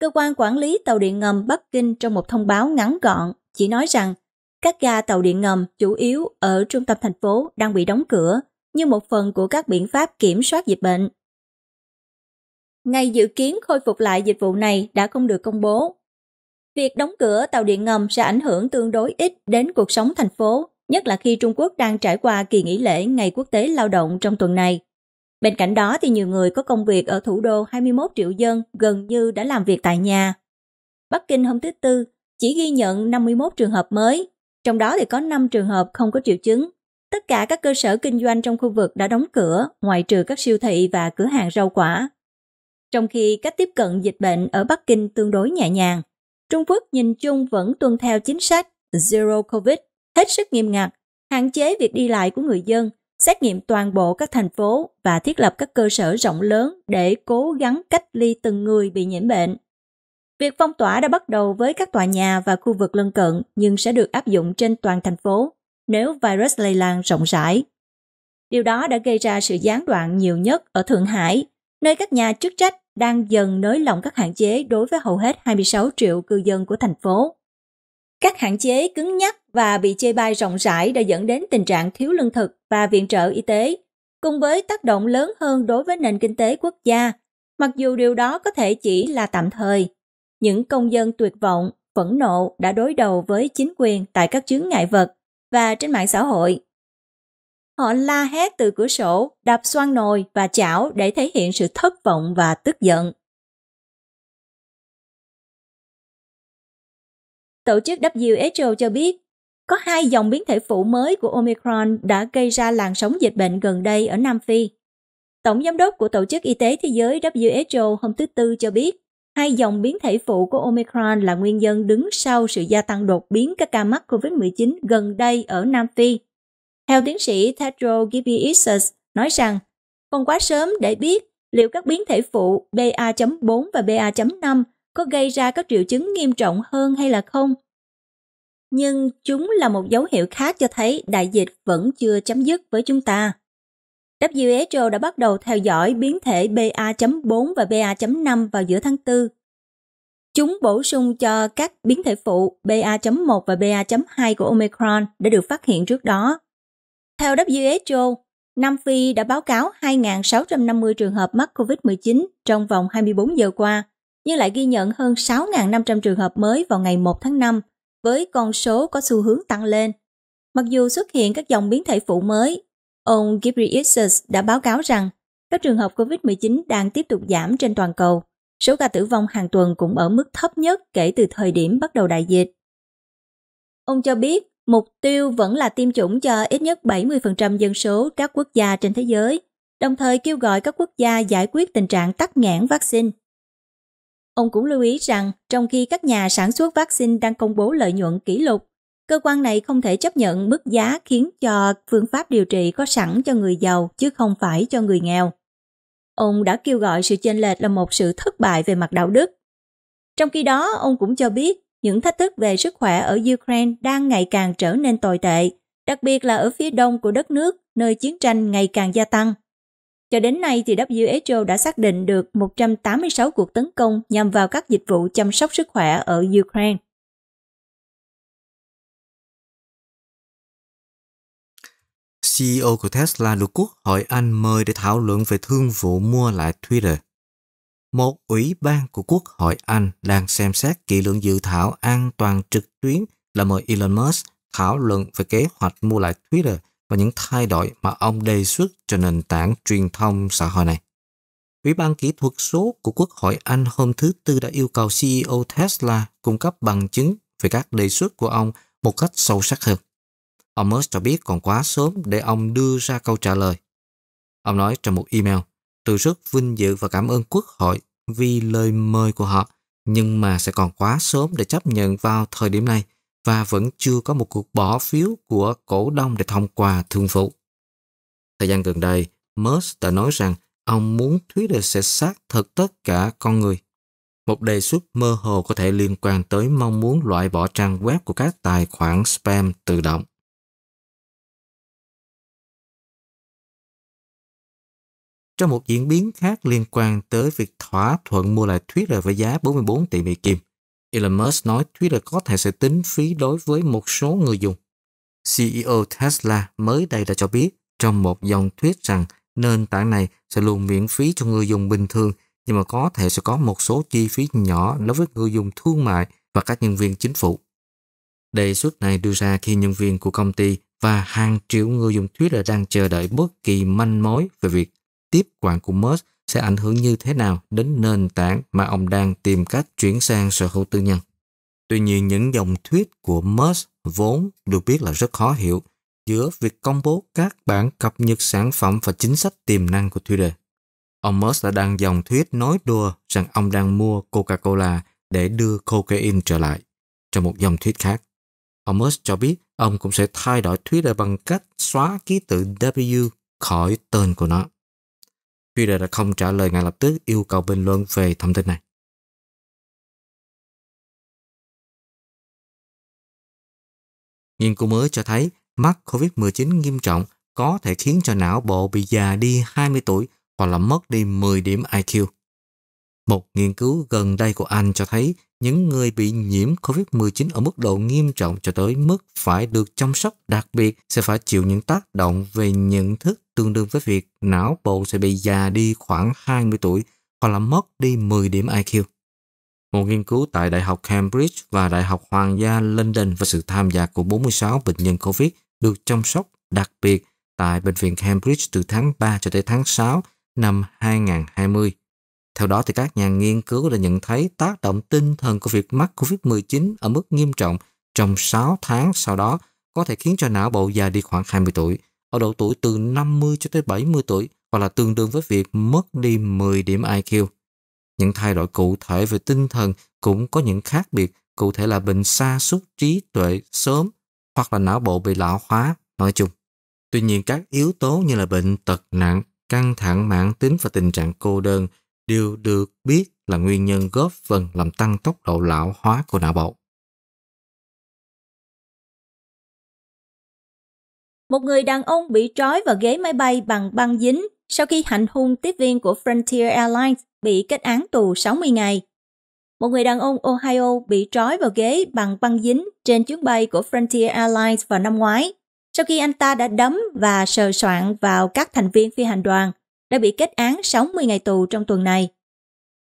Cơ quan quản lý tàu điện ngầm Bắc Kinh trong một thông báo ngắn gọn chỉ nói rằng các ga tàu điện ngầm chủ yếu ở trung tâm thành phố đang bị đóng cửa như một phần của các biện pháp kiểm soát dịch bệnh. Ngày dự kiến khôi phục lại dịch vụ này đã không được công bố, Việc đóng cửa tàu điện ngầm sẽ ảnh hưởng tương đối ít đến cuộc sống thành phố, nhất là khi Trung Quốc đang trải qua kỳ nghỉ lễ Ngày Quốc tế Lao động trong tuần này. Bên cạnh đó thì nhiều người có công việc ở thủ đô 21 triệu dân gần như đã làm việc tại nhà. Bắc Kinh hôm thứ Tư chỉ ghi nhận 51 trường hợp mới, trong đó thì có 5 trường hợp không có triệu chứng. Tất cả các cơ sở kinh doanh trong khu vực đã đóng cửa, ngoại trừ các siêu thị và cửa hàng rau quả. Trong khi cách tiếp cận dịch bệnh ở Bắc Kinh tương đối nhẹ nhàng, Trung Quốc nhìn chung vẫn tuân theo chính sách Zero Covid hết sức nghiêm ngặt, hạn chế việc đi lại của người dân, xét nghiệm toàn bộ các thành phố và thiết lập các cơ sở rộng lớn để cố gắng cách ly từng người bị nhiễm bệnh. Việc phong tỏa đã bắt đầu với các tòa nhà và khu vực lân cận nhưng sẽ được áp dụng trên toàn thành phố nếu virus lây lan rộng rãi. Điều đó đã gây ra sự gián đoạn nhiều nhất ở Thượng Hải, nơi các nhà chức trách đang dần nới lỏng các hạn chế đối với hầu hết 26 triệu cư dân của thành phố. Các hạn chế cứng nhắc và bị chê bai rộng rãi đã dẫn đến tình trạng thiếu lương thực và viện trợ y tế, cùng với tác động lớn hơn đối với nền kinh tế quốc gia, mặc dù điều đó có thể chỉ là tạm thời. Những công dân tuyệt vọng, phẫn nộ đã đối đầu với chính quyền tại các chướng ngại vật và trên mạng xã hội Họ la hét từ cửa sổ, đập xoan nồi và chảo để thể hiện sự thất vọng và tức giận. Tổ chức WHO cho biết, có hai dòng biến thể phụ mới của Omicron đã gây ra làn sóng dịch bệnh gần đây ở Nam Phi. Tổng giám đốc của Tổ chức Y tế Thế giới WHO hôm thứ Tư cho biết, hai dòng biến thể phụ của Omicron là nguyên nhân đứng sau sự gia tăng đột biến các ca mắc COVID-19 gần đây ở Nam Phi – theo tiến sĩ Tedro Ghebreyesus nói rằng, còn quá sớm để biết liệu các biến thể phụ BA.4 và BA.5 có gây ra các triệu chứng nghiêm trọng hơn hay là không. Nhưng chúng là một dấu hiệu khác cho thấy đại dịch vẫn chưa chấm dứt với chúng ta. WHO đã bắt đầu theo dõi biến thể BA.4 và BA.5 vào giữa tháng 4. Chúng bổ sung cho các biến thể phụ BA.1 và BA.2 của Omicron đã được phát hiện trước đó. Theo WHO, Nam Phi đã báo cáo 2.650 trường hợp mắc COVID-19 trong vòng 24 giờ qua, nhưng lại ghi nhận hơn 6.500 trường hợp mới vào ngày 1 tháng 5, với con số có xu hướng tăng lên. Mặc dù xuất hiện các dòng biến thể phụ mới, ông Ghebreyesus đã báo cáo rằng các trường hợp COVID-19 đang tiếp tục giảm trên toàn cầu. Số ca tử vong hàng tuần cũng ở mức thấp nhất kể từ thời điểm bắt đầu đại dịch. Ông cho biết Mục tiêu vẫn là tiêm chủng cho ít nhất 70% dân số các quốc gia trên thế giới, đồng thời kêu gọi các quốc gia giải quyết tình trạng tắc nghẽn vaccine. Ông cũng lưu ý rằng, trong khi các nhà sản xuất vaccine đang công bố lợi nhuận kỷ lục, cơ quan này không thể chấp nhận mức giá khiến cho phương pháp điều trị có sẵn cho người giàu chứ không phải cho người nghèo. Ông đã kêu gọi sự chênh lệch là một sự thất bại về mặt đạo đức. Trong khi đó, ông cũng cho biết những thách thức về sức khỏe ở Ukraine đang ngày càng trở nên tồi tệ, đặc biệt là ở phía đông của đất nước, nơi chiến tranh ngày càng gia tăng. Cho đến nay thì WHO đã xác định được 186 cuộc tấn công nhằm vào các dịch vụ chăm sóc sức khỏe ở Ukraine. CEO của Tesla được Quốc hội Anh mời để thảo luận về thương vụ mua lại Twitter một ủy ban của Quốc hội Anh đang xem xét kỹ lưỡng dự thảo an toàn trực tuyến là mời Elon Musk thảo luận về kế hoạch mua lại Twitter và những thay đổi mà ông đề xuất cho nền tảng truyền thông xã hội này. Ủy ban kỹ thuật số của Quốc hội Anh hôm thứ Tư đã yêu cầu CEO Tesla cung cấp bằng chứng về các đề xuất của ông một cách sâu sắc hơn. Ông Musk cho biết còn quá sớm để ông đưa ra câu trả lời. Ông nói trong một email, Tôi rất vinh dự và cảm ơn Quốc hội vì lời mời của họ, nhưng mà sẽ còn quá sớm để chấp nhận vào thời điểm này và vẫn chưa có một cuộc bỏ phiếu của cổ đông để thông qua thương vụ. Thời gian gần đây, Musk đã nói rằng ông muốn Twitter sẽ xác thực tất cả con người. Một đề xuất mơ hồ có thể liên quan tới mong muốn loại bỏ trang web của các tài khoản spam tự động. Trong một diễn biến khác liên quan tới việc thỏa thuận mua lại Twitter với giá 44 tỷ Mỹ Kim, Elon Musk nói Twitter có thể sẽ tính phí đối với một số người dùng. CEO Tesla mới đây đã cho biết trong một dòng thuyết rằng nền tảng này sẽ luôn miễn phí cho người dùng bình thường nhưng mà có thể sẽ có một số chi phí nhỏ đối với người dùng thương mại và các nhân viên chính phủ. Đề xuất này đưa ra khi nhân viên của công ty và hàng triệu người dùng Twitter đang chờ đợi bất kỳ manh mối về việc tiếp quản của Musk sẽ ảnh hưởng như thế nào đến nền tảng mà ông đang tìm cách chuyển sang sở hữu tư nhân. Tuy nhiên, những dòng thuyết của Musk vốn được biết là rất khó hiểu giữa việc công bố các bản cập nhật sản phẩm và chính sách tiềm năng của Twitter. Ông Musk đã đăng dòng thuyết nói đùa rằng ông đang mua Coca-Cola để đưa cocaine trở lại. Trong một dòng thuyết khác, ông Musk cho biết ông cũng sẽ thay đổi Twitter bằng cách xóa ký tự W khỏi tên của nó. Twitter đã không trả lời ngay lập tức yêu cầu bình luận về thông tin này. Nghiên cứu mới cho thấy mắc COVID-19 nghiêm trọng có thể khiến cho não bộ bị già đi 20 tuổi hoặc là mất đi 10 điểm IQ. Một nghiên cứu gần đây của Anh cho thấy những người bị nhiễm COVID-19 ở mức độ nghiêm trọng cho tới mức phải được chăm sóc đặc biệt sẽ phải chịu những tác động về nhận thức tương đương với việc não bộ sẽ bị già đi khoảng 20 tuổi hoặc là mất đi 10 điểm IQ. Một nghiên cứu tại Đại học Cambridge và Đại học Hoàng gia London và sự tham gia của 46 bệnh nhân COVID được chăm sóc đặc biệt tại Bệnh viện Cambridge từ tháng 3 cho tới tháng 6 năm 2020 theo đó thì các nhà nghiên cứu đã nhận thấy tác động tinh thần của việc mắc COVID-19 ở mức nghiêm trọng trong 6 tháng sau đó có thể khiến cho não bộ già đi khoảng 20 tuổi, ở độ tuổi từ 50 cho tới 70 tuổi hoặc là tương đương với việc mất đi 10 điểm IQ. Những thay đổi cụ thể về tinh thần cũng có những khác biệt, cụ thể là bệnh sa sút trí tuệ sớm hoặc là não bộ bị lão hóa nói chung. Tuy nhiên các yếu tố như là bệnh tật nặng, căng thẳng mãn tính và tình trạng cô đơn – đều được biết là nguyên nhân góp phần làm tăng tốc độ lão hóa của não bộ. Một người đàn ông bị trói vào ghế máy bay bằng băng dính sau khi hành hung tiếp viên của Frontier Airlines bị kết án tù 60 ngày. Một người đàn ông Ohio bị trói vào ghế bằng băng dính trên chuyến bay của Frontier Airlines vào năm ngoái, sau khi anh ta đã đấm và sờ soạn vào các thành viên phi hành đoàn đã bị kết án 60 ngày tù trong tuần này.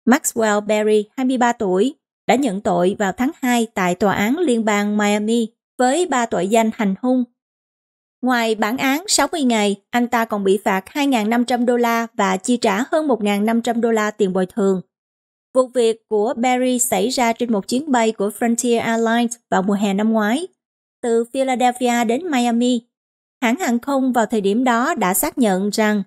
Maxwell Berry, 23 tuổi, đã nhận tội vào tháng 2 tại Tòa án Liên bang Miami với ba tội danh hành hung. Ngoài bản án 60 ngày, anh ta còn bị phạt 2.500 đô la và chi trả hơn 1.500 đô la tiền bồi thường. Vụ việc của Berry xảy ra trên một chuyến bay của Frontier Airlines vào mùa hè năm ngoái, từ Philadelphia đến Miami. Hãng hàng không vào thời điểm đó đã xác nhận rằng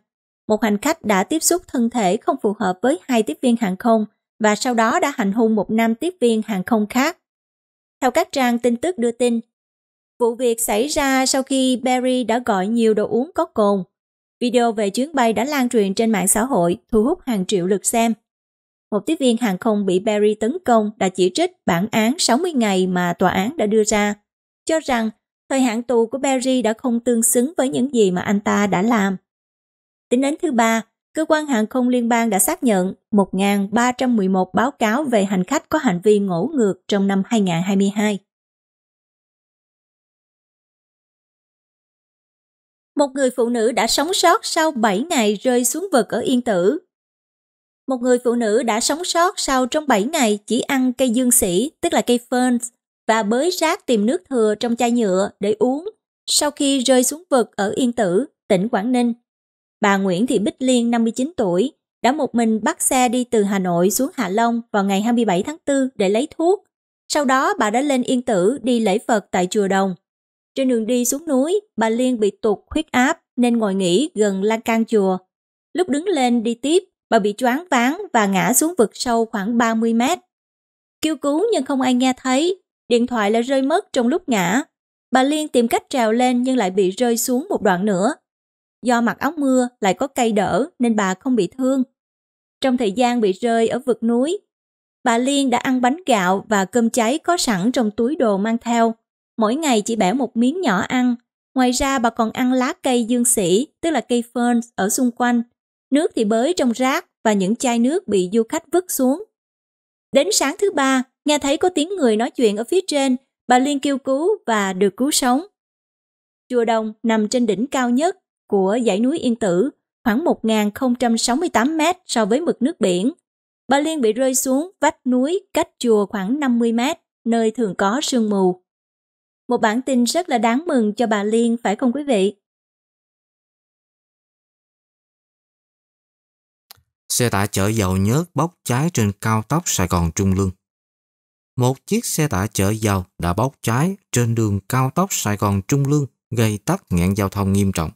một hành khách đã tiếp xúc thân thể không phù hợp với hai tiếp viên hàng không và sau đó đã hành hung một nam tiếp viên hàng không khác. Theo các trang tin tức đưa tin, vụ việc xảy ra sau khi Barry đã gọi nhiều đồ uống có cồn. Video về chuyến bay đã lan truyền trên mạng xã hội, thu hút hàng triệu lượt xem. Một tiếp viên hàng không bị Barry tấn công đã chỉ trích bản án 60 ngày mà tòa án đã đưa ra, cho rằng thời hạn tù của Barry đã không tương xứng với những gì mà anh ta đã làm. Tính đến thứ ba, cơ quan hàng không liên bang đã xác nhận 1.311 báo cáo về hành khách có hành vi ngỗ ngược trong năm 2022. Một người phụ nữ đã sống sót sau 7 ngày rơi xuống vực ở Yên Tử. Một người phụ nữ đã sống sót sau trong 7 ngày chỉ ăn cây dương sĩ, tức là cây ferns, và bới rác tìm nước thừa trong chai nhựa để uống sau khi rơi xuống vực ở Yên Tử, tỉnh Quảng Ninh Bà Nguyễn Thị Bích Liên 59 tuổi đã một mình bắt xe đi từ Hà Nội xuống Hạ Long vào ngày 27 tháng 4 để lấy thuốc. Sau đó bà đã lên Yên Tử đi lễ Phật tại chùa Đồng. Trên đường đi xuống núi, bà Liên bị tụt huyết áp nên ngồi nghỉ gần lan can chùa. Lúc đứng lên đi tiếp, bà bị choáng váng và ngã xuống vực sâu khoảng 30 mét. Kêu cứu nhưng không ai nghe thấy, điện thoại lại rơi mất trong lúc ngã. Bà Liên tìm cách trèo lên nhưng lại bị rơi xuống một đoạn nữa Do mặc áo mưa lại có cây đỡ nên bà không bị thương. Trong thời gian bị rơi ở vực núi, bà Liên đã ăn bánh gạo và cơm cháy có sẵn trong túi đồ mang theo. Mỗi ngày chỉ bẻ một miếng nhỏ ăn. Ngoài ra bà còn ăn lá cây dương sĩ, tức là cây fern ở xung quanh. Nước thì bới trong rác và những chai nước bị du khách vứt xuống. Đến sáng thứ ba, nghe thấy có tiếng người nói chuyện ở phía trên, bà Liên kêu cứu và được cứu sống. Chùa Đồng nằm trên đỉnh cao nhất, của dãy núi Yên Tử, khoảng 1.068 mét so với mực nước biển. Bà Liên bị rơi xuống vách núi cách chùa khoảng 50 mét, nơi thường có sương mù. Một bản tin rất là đáng mừng cho bà Liên phải không quý vị? Xe tải chở dầu nhớt bốc cháy trên cao tốc Sài Gòn Trung Lương. Một chiếc xe tải chở dầu đã bốc cháy trên đường cao tốc Sài Gòn Trung Lương gây tắc nghẽn giao thông nghiêm trọng.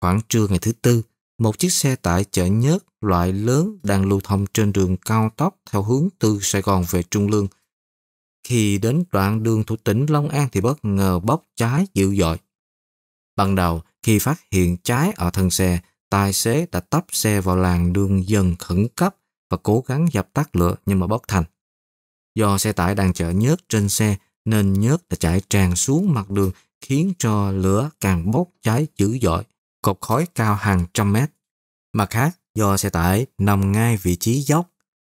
Khoảng trưa ngày thứ tư, một chiếc xe tải chở nhớt loại lớn đang lưu thông trên đường cao tốc theo hướng từ Sài Gòn về Trung Lương. Khi đến đoạn đường thủ tỉnh Long An thì bất ngờ bốc cháy dữ dội. Ban đầu, khi phát hiện cháy ở thân xe, tài xế đã tấp xe vào làn đường dần khẩn cấp và cố gắng dập tắt lửa nhưng mà bất thành. Do xe tải đang chở nhớt trên xe nên nhớt đã chảy tràn xuống mặt đường khiến cho lửa càng bốc cháy dữ dội cột khói cao hàng trăm mét. Mặt khác, do xe tải nằm ngay vị trí dốc,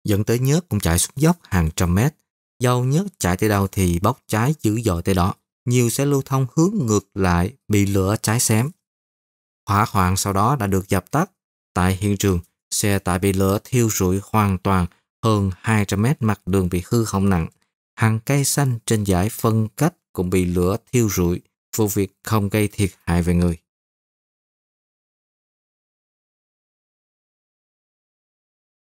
dẫn tới nhớt cũng chạy xuống dốc hàng trăm mét. Dầu nhớt chạy tới đâu thì bốc cháy dữ dội tới đó. Nhiều xe lưu thông hướng ngược lại bị lửa cháy xém. Hỏa hoạn sau đó đã được dập tắt. Tại hiện trường, xe tải bị lửa thiêu rụi hoàn toàn hơn 200 mét mặt đường bị hư hỏng nặng. Hàng cây xanh trên giải phân cách cũng bị lửa thiêu rụi. Vụ việc không gây thiệt hại về người.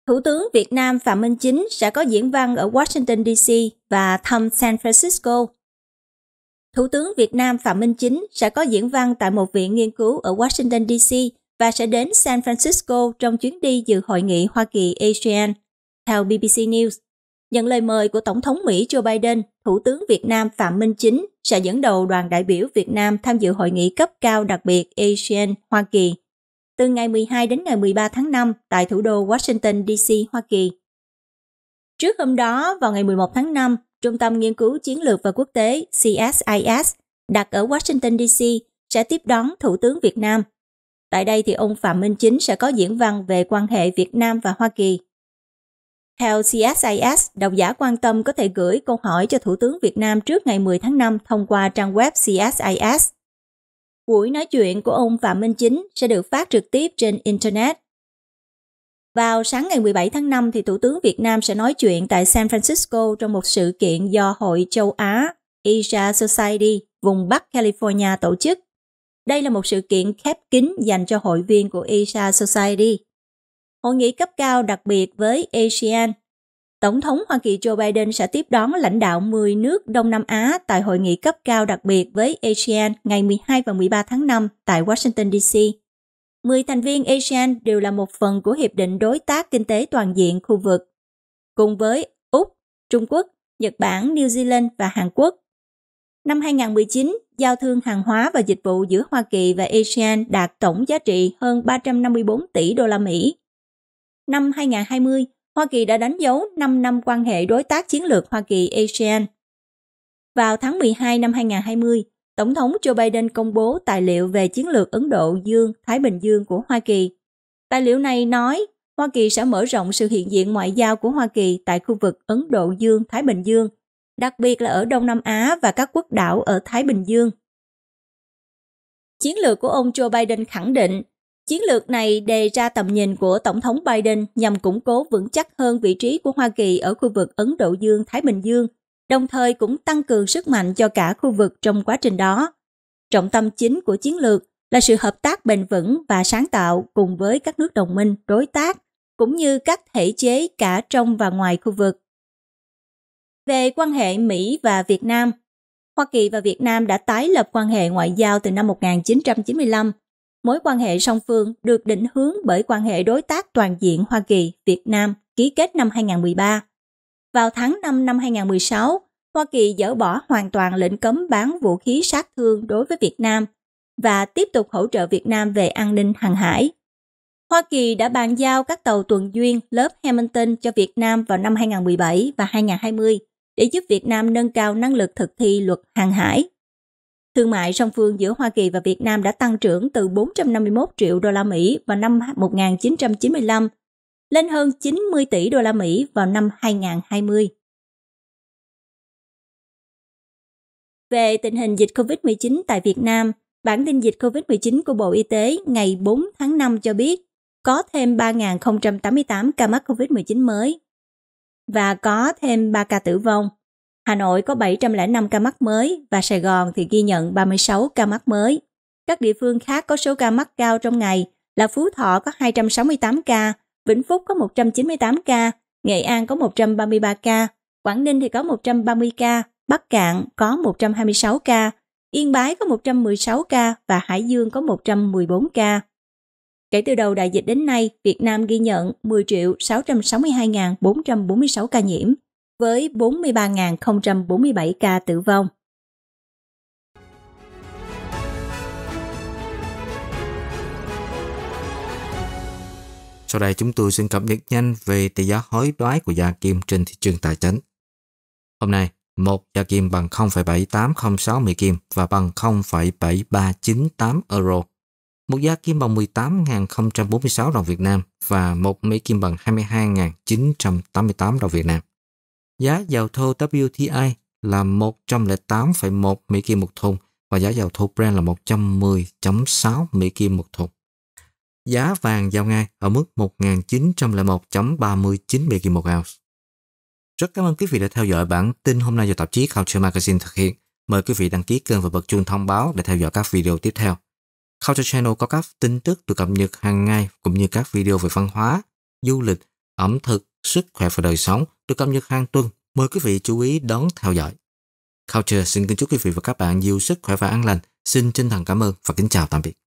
Thủ tướng Việt Nam Phạm Minh Chính sẽ có diễn văn ở Washington DC và thăm San Francisco. Thủ tướng Việt Nam Phạm Minh Chính sẽ có diễn văn tại một viện nghiên cứu ở Washington DC và sẽ đến San Francisco trong chuyến đi dự hội nghị Hoa Kỳ ASEAN, theo BBC News. Nhận lời mời của Tổng thống Mỹ Joe Biden, Thủ tướng Việt Nam Phạm Minh Chính sẽ dẫn đầu đoàn đại biểu Việt Nam tham dự hội nghị cấp cao đặc biệt ASEAN Hoa Kỳ từ ngày 12 đến ngày 13 tháng 5 tại thủ đô Washington DC, Hoa Kỳ. Trước hôm đó, vào ngày 11 tháng 5, Trung tâm Nghiên cứu Chiến lược và Quốc tế CSIS đặt ở Washington DC sẽ tiếp đón Thủ tướng Việt Nam. Tại đây thì ông Phạm Minh Chính sẽ có diễn văn về quan hệ Việt Nam và Hoa Kỳ. Theo CSIS, độc giả quan tâm có thể gửi câu hỏi cho Thủ tướng Việt Nam trước ngày 10 tháng 5 thông qua trang web CSIS buổi nói chuyện của ông Phạm Minh Chính sẽ được phát trực tiếp trên Internet. Vào sáng ngày 17 tháng 5, thì Thủ tướng Việt Nam sẽ nói chuyện tại San Francisco trong một sự kiện do Hội Châu Á Asia Society vùng Bắc California tổ chức. Đây là một sự kiện khép kín dành cho hội viên của Asia Society. Hội nghị cấp cao đặc biệt với ASEAN Tổng thống Hoa Kỳ Joe Biden sẽ tiếp đón lãnh đạo 10 nước Đông Nam Á tại hội nghị cấp cao đặc biệt với ASEAN ngày 12 và 13 tháng 5 tại Washington DC. 10 thành viên ASEAN đều là một phần của Hiệp định Đối tác Kinh tế Toàn diện khu vực, cùng với Úc, Trung Quốc, Nhật Bản, New Zealand và Hàn Quốc. Năm 2019, giao thương hàng hóa và dịch vụ giữa Hoa Kỳ và ASEAN đạt tổng giá trị hơn 354 tỷ đô la Mỹ. Năm 2020, Hoa Kỳ đã đánh dấu 5 năm quan hệ đối tác chiến lược Hoa Kỳ-ASEAN. Vào tháng 12 năm 2020, Tổng thống Joe Biden công bố tài liệu về chiến lược Ấn Độ-Dương-Thái Bình Dương của Hoa Kỳ. Tài liệu này nói Hoa Kỳ sẽ mở rộng sự hiện diện ngoại giao của Hoa Kỳ tại khu vực Ấn Độ Dương-Thái Bình Dương, đặc biệt là ở Đông Nam Á và các quốc đảo ở Thái Bình Dương. Chiến lược của ông Joe Biden khẳng định Chiến lược này đề ra tầm nhìn của Tổng thống Biden nhằm củng cố vững chắc hơn vị trí của Hoa Kỳ ở khu vực Ấn Độ Dương-Thái Bình Dương, đồng thời cũng tăng cường sức mạnh cho cả khu vực trong quá trình đó. Trọng tâm chính của chiến lược là sự hợp tác bền vững và sáng tạo cùng với các nước đồng minh, đối tác, cũng như các thể chế cả trong và ngoài khu vực. Về quan hệ Mỹ và Việt Nam, Hoa Kỳ và Việt Nam đã tái lập quan hệ ngoại giao từ năm 1995 mối quan hệ song phương được định hướng bởi quan hệ đối tác toàn diện Hoa Kỳ Việt Nam ký kết năm 2013. Vào tháng 5 năm 2016, Hoa Kỳ dỡ bỏ hoàn toàn lệnh cấm bán vũ khí sát thương đối với Việt Nam và tiếp tục hỗ trợ Việt Nam về an ninh hàng hải. Hoa Kỳ đã bàn giao các tàu tuần duyên lớp Hamilton cho Việt Nam vào năm 2017 và 2020 để giúp Việt Nam nâng cao năng lực thực thi luật hàng hải. Thương mại song phương giữa Hoa Kỳ và Việt Nam đã tăng trưởng từ 451 triệu đô la Mỹ vào năm 1995 lên hơn 90 tỷ đô la Mỹ vào năm 2020. Về tình hình dịch COVID-19 tại Việt Nam, bản tin dịch COVID-19 của Bộ Y tế ngày 4 tháng 5 cho biết có thêm 3.088 ca mắc COVID-19 mới và có thêm 3 ca tử vong. Hà Nội có 705 ca mắc mới và Sài Gòn thì ghi nhận 36 ca mắc mới. Các địa phương khác có số ca mắc cao trong ngày là Phú Thọ có 268 ca, Vĩnh Phúc có 198 ca, Nghệ An có 133 ca, Quảng Ninh thì có 130 ca, Bắc Cạn có 126 ca, Yên Bái có 116 ca và Hải Dương có 114 ca. Kể từ đầu đại dịch đến nay, Việt Nam ghi nhận 10.662.446 ca nhiễm, với 43.047 ca tử vong. Sau đây chúng tôi xin cập nhật nhanh về tỷ giá hối đoái của gia kim trên thị trường tài chính. Hôm nay, một gia kim bằng 0,7806 Mỹ kim và bằng 0,7398 euro. Một gia kim bằng 18.046 đồng Việt Nam và một Mỹ kim bằng 22.988 đồng Việt Nam. Giá dầu thô WTI là 108,1 Mỹ Kim một thùng và giá dầu thô Brent là 110,6 Mỹ Kim một thùng. Giá vàng giao ngay ở mức 1 901 Mỹ Kim một ounce. Rất cảm ơn quý vị đã theo dõi bản tin hôm nay do tạp chí Culture Magazine thực hiện. Mời quý vị đăng ký kênh và bật chuông thông báo để theo dõi các video tiếp theo. Culture Channel có các tin tức được cập nhật hàng ngày cũng như các video về văn hóa, du lịch, ẩm thực, sức khỏe và đời sống được cập nhật hàng tuần. Mời quý vị chú ý đón theo dõi. Culture xin kính chúc quý vị và các bạn nhiều sức khỏe và an lành. Xin chân thành cảm ơn và kính chào tạm biệt.